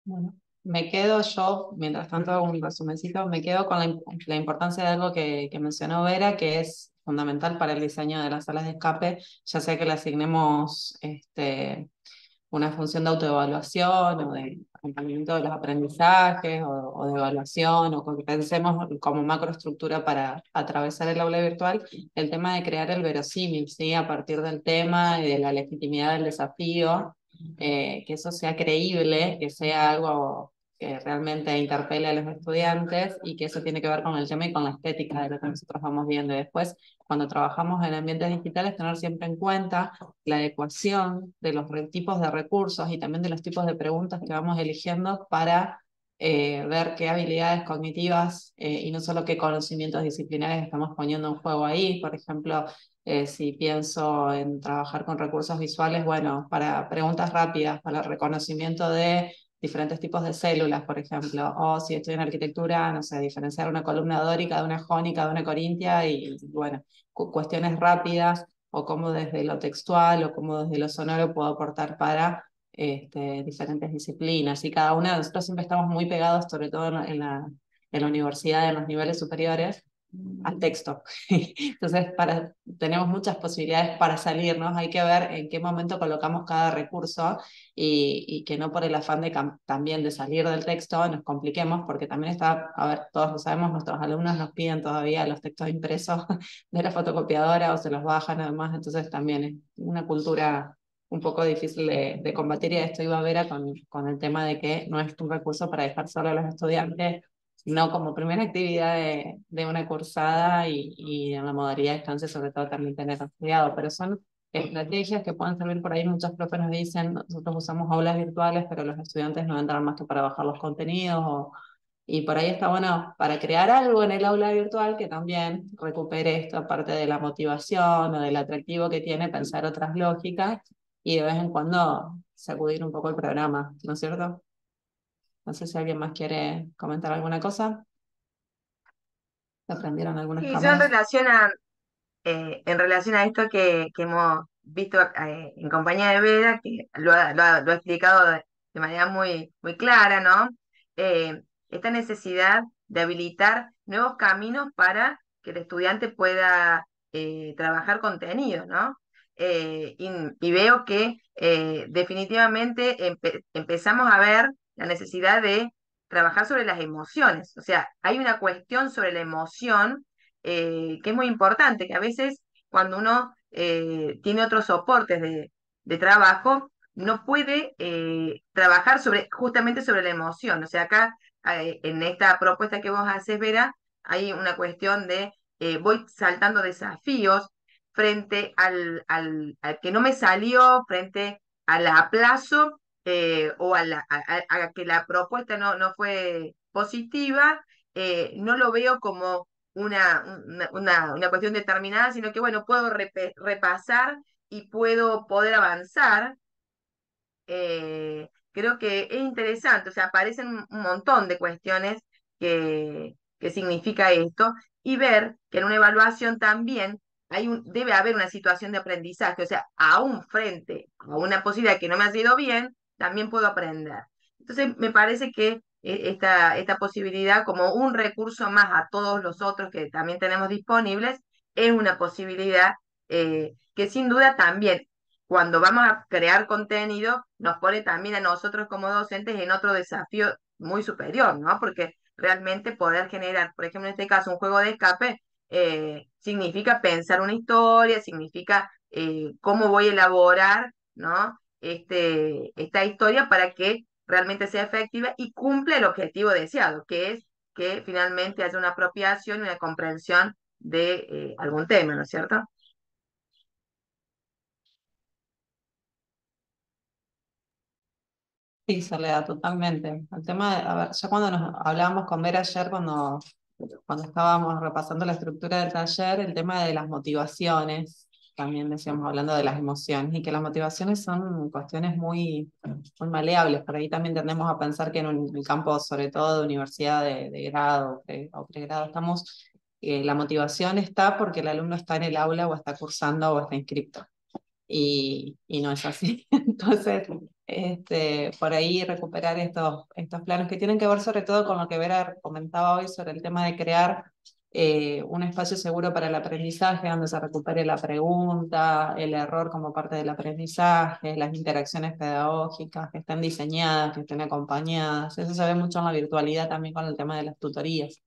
Bueno,
me quedo yo, mientras tanto hago un resumencito, me quedo con la, importancia de algo que, que, mencionó Vera, que es fundamental para el diseño de las salas de escape, ya sea que le asignemos este, una función de autoevaluación o de de los aprendizajes o, de evaluación o pensemos como macroestructura para atravesar el aula virtual, el tema de crear el verosímil, ¿sí? a partir del tema y de la legitimidad del desafío, eh, que eso sea creíble, que sea algo que realmente interpela a los estudiantes y que eso tiene que ver con el tema y con la estética de lo que nosotros vamos viendo. Después, cuando trabajamos en ambientes digitales, tener siempre en cuenta la adecuación de los tipos de recursos y también de los tipos de preguntas que vamos eligiendo para eh, ver qué habilidades cognitivas eh, y no solo qué conocimientos disciplinares estamos poniendo en juego ahí. Por ejemplo, eh, si pienso en trabajar con recursos visuales, bueno, para preguntas rápidas, para el reconocimiento de diferentes tipos de células, por ejemplo, o si estoy en arquitectura, no sé, diferenciar una columna dórica de una jónica, de una corintia, y bueno, cuestiones rápidas, o cómo desde lo textual o cómo desde lo sonoro puedo aportar para este, diferentes disciplinas. Y cada una, de nosotros siempre estamos muy pegados, sobre todo en en la universidad, en los niveles superiores, al texto. [LAUGHS] Entonces, para, tenemos muchas posibilidades para salirnos, hay que ver en qué momento colocamos cada recurso y, y que no por el afán de también de salir del texto nos compliquemos, porque también está, a ver, todos lo sabemos, nuestros alumnos nos piden todavía los textos impresos [LAUGHS] de la fotocopiadora o se los bajan además, entonces también es una cultura un poco difícil de, combatir y esto iba a ver con, con el tema de que no es un recurso para dejar solo a los estudiantes no como primera actividad de, de una cursada y, y, en la modalidad de estancia, sobre todo también tener estudiado, pero son estrategias que pueden servir por ahí. Muchos profes nos dicen, nosotros usamos aulas virtuales, pero los estudiantes no entran más que para bajar los contenidos y por ahí está bueno para crear algo en el aula virtual que también recupere esto, aparte de la motivación o del atractivo que tiene pensar otras lógicas y de vez en cuando sacudir un poco el programa, ¿no es cierto? No sé si alguien más quiere comentar alguna cosa. ¿Aprendieron algunas sí, cámaras?
Yo eh, en relación a, esto que, hemos visto eh, en compañía de Veda, que lo ha, explicado de, manera muy, muy clara, ¿no? Eh, esta necesidad de habilitar nuevos caminos para que el estudiante pueda trabajar contenido, ¿no? Y, veo que definitivamente empezamos a ver la necesidad de trabajar sobre las emociones. O sea, hay una cuestión sobre la emoción eh, que es muy importante, que a veces cuando uno eh, tiene otros soportes de, trabajo, no puede eh, trabajar sobre, justamente sobre la emoción. O sea, acá en esta propuesta que vos haces, Vera, hay una cuestión de voy saltando desafíos frente al, al, al que no me salió, frente al aplazo eh, o a, la, a, que la propuesta no, no fue positiva, eh, no lo veo como una, una, cuestión determinada, sino que, bueno, puedo repasar y puedo poder avanzar. Eh, creo que es interesante, o sea, aparecen un montón de cuestiones que, que significa esto y ver que en una evaluación también hay debe haber una situación de aprendizaje, o sea, aún frente a una posibilidad que no me ha ido bien, también puedo aprender. Entonces, me parece que eh, esta, esta posibilidad como un recurso más a todos los otros que también tenemos disponibles, es una posibilidad eh, que sin duda también cuando vamos a crear contenido nos pone también a nosotros como docentes en otro desafío muy superior, ¿no? Porque realmente poder generar, por ejemplo, en este caso, un juego de escape eh, significa pensar una historia, significa cómo voy a elaborar, ¿no? este, esta historia para que realmente sea efectiva y cumpla el objetivo deseado, que es que finalmente haya una apropiación y una comprensión de eh, algún tema, ¿no es cierto?
Sí, Soledad, totalmente. El tema, de, a ver, ya cuando nos hablábamos con Vera ayer, cuando, cuando estábamos repasando la estructura del taller, el tema de las motivaciones, también decíamos hablando de las emociones y que las motivaciones son cuestiones muy, muy maleables. Por ahí también tendemos a pensar que en, un, el campo, sobre todo de universidad de, grado o pregrado, estamos, eh, la motivación está porque el alumno está en el aula o está cursando o está inscrito Y, y no es así. [LAUGHS] Entonces, este, por ahí recuperar estos, estos planos que tienen que ver sobre todo con lo que Vera comentaba hoy sobre el tema de crear eh, un espacio seguro para el aprendizaje, donde se recupere la pregunta, el error como parte del aprendizaje, las interacciones pedagógicas que estén diseñadas, que estén acompañadas. Eso se ve mucho en la virtualidad también con el tema de las tutorías.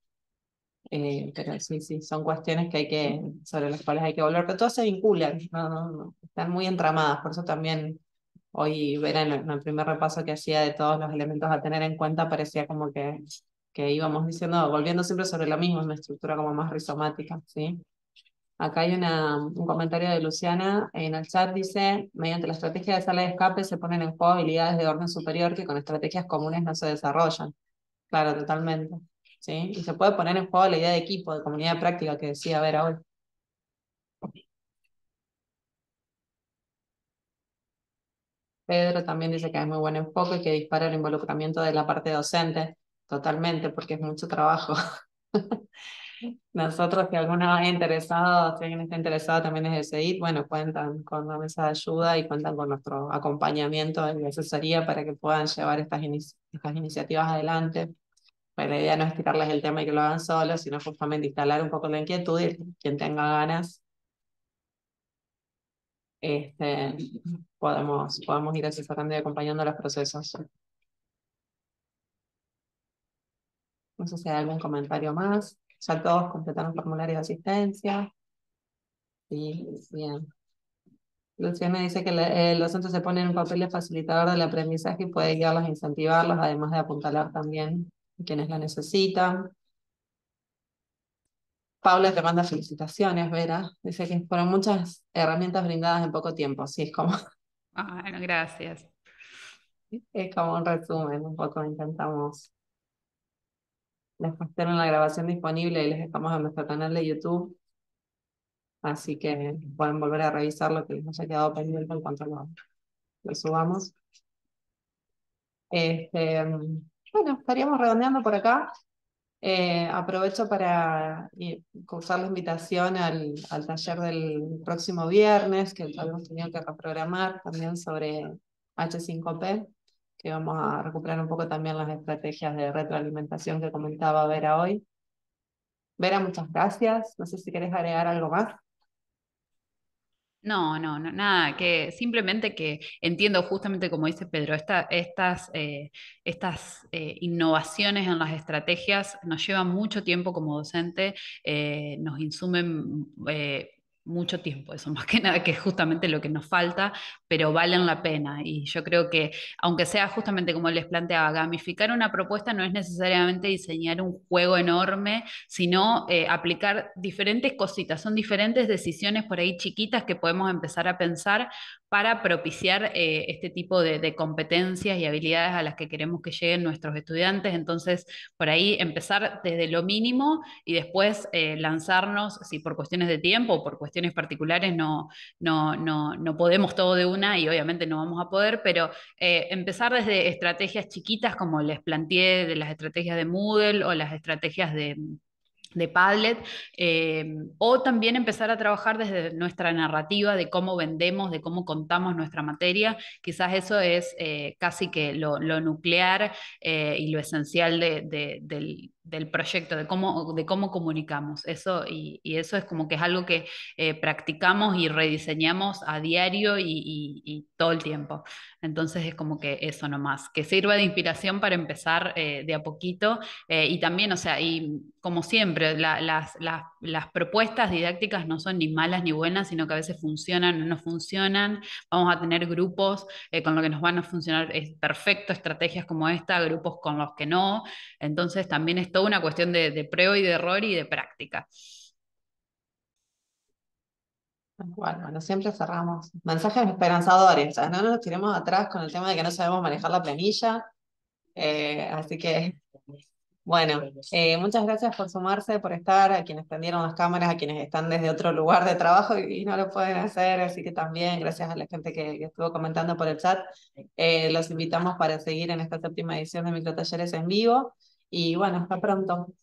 Eh, pero sí, sí, son cuestiones que hay que, sobre las cuales hay que volver, pero todas se vinculan, no, no, no, están muy entramadas, por eso también hoy verán en el primer repaso que hacía de todos los elementos a tener en cuenta, parecía como que que íbamos diciendo, volviendo siempre sobre lo mismo, es una estructura como más rizomática, ¿sí? Acá hay una, un comentario de Luciana en el chat, dice, mediante la estrategia de sala de escape se ponen en juego habilidades de orden superior que con estrategias comunes no se desarrollan. Claro, totalmente. ¿sí? Y se puede poner en juego la idea de equipo, de comunidad práctica que decía Vera hoy. Pedro también dice que es muy buen enfoque que dispara el involucramiento de la parte docente totalmente, porque es mucho trabajo. [LAUGHS] Nosotros, si alguno está interesado, si alguien está interesado también es de seguir, bueno, cuentan con la mesa de ayuda y cuentan con nuestro acompañamiento y asesoría para que puedan llevar estas, estas iniciativas adelante. Pues la idea no es tirarles el tema y que lo hagan solos, sino justamente instalar un poco la inquietud y quien tenga ganas, este, podemos, podemos ir asesorando y acompañando los procesos. No sé si hay algún comentario más. Ya todos completaron formulario de asistencia. Sí, bien. Luciana dice que eh, los centros se ponen en papel de facilitador del aprendizaje y puede guiarlos e incentivarlos, además de apuntalar también a quienes lo necesitan. Paula te manda felicitaciones, Vera. Dice que fueron muchas herramientas brindadas en poco tiempo, sí, es como...
Ah, gracias. [LAUGHS]
Es como un resumen, un poco intentamos les pasaron la grabación disponible y les dejamos en nuestro canal de YouTube. Así que pueden volver a revisar lo que les haya quedado pendiente en cuanto lo, subamos. Este, bueno, estaríamos redondeando por acá. Eh, aprovecho para eh, cursar la invitación al, al taller del próximo viernes, que habíamos tenido que reprogramar también sobre H5P que vamos a recuperar un poco también las estrategias de retroalimentación que comentaba Vera hoy. Vera, muchas gracias. No sé si quieres agregar algo más.
No, no, no, nada, que simplemente que entiendo justamente como dice Pedro, estas, eh, estas eh, innovaciones en las estrategias nos llevan mucho tiempo como docente, eh, nos insumen mucho tiempo, eso [LAUGHS] más que nada, que es justamente lo que nos falta, pero valen la pena. Y yo creo que, aunque sea justamente como les planteaba, gamificar una propuesta no es necesariamente diseñar un juego enorme, sino eh, aplicar diferentes cositas, son diferentes decisiones por ahí chiquitas que podemos empezar a pensar para propiciar eh, este tipo de, competencias y habilidades a las que queremos que lleguen nuestros estudiantes. Entonces, por ahí empezar desde lo mínimo y después eh, lanzarnos, si por cuestiones de tiempo o por cuestiones particulares no, no, no, podemos todo de una y obviamente no vamos a poder, pero eh, empezar desde estrategias chiquitas como les planteé de las estrategias de Moodle o las estrategias de, Padlet, eh, o también empezar a trabajar desde nuestra narrativa de cómo vendemos, de cómo contamos nuestra materia. Quizás eso es eh, casi que lo, nuclear y lo esencial de, del, del proyecto, de cómo, de cómo comunicamos. Eso, y, eso es como que es algo que eh, practicamos y rediseñamos a diario y, todo el tiempo. Entonces es como que eso nomás, que sirva de inspiración para empezar eh, de a poquito eh, y también, o sea, y como siempre, las, propuestas didácticas no son ni malas ni buenas, sino que a veces funcionan o no funcionan. Vamos a tener grupos con los que nos van a funcionar es perfecto, estrategias como esta, grupos con los que no. Entonces también toda una cuestión de, de prueba y de error y de práctica.
Bueno, siempre cerramos. Mensajes esperanzadores, no nos tiremos atrás con el tema de que no sabemos manejar la planilla. Eh, así que, bueno, eh, muchas gracias por sumarse, por estar, a quienes prendieron las cámaras, a quienes están desde otro lugar de trabajo y, no lo pueden hacer. Así que también gracias a la gente que, estuvo comentando por el chat. Eh, los invitamos para seguir en esta séptima edición de Microtalleres en vivo. Y bueno, hasta pronto.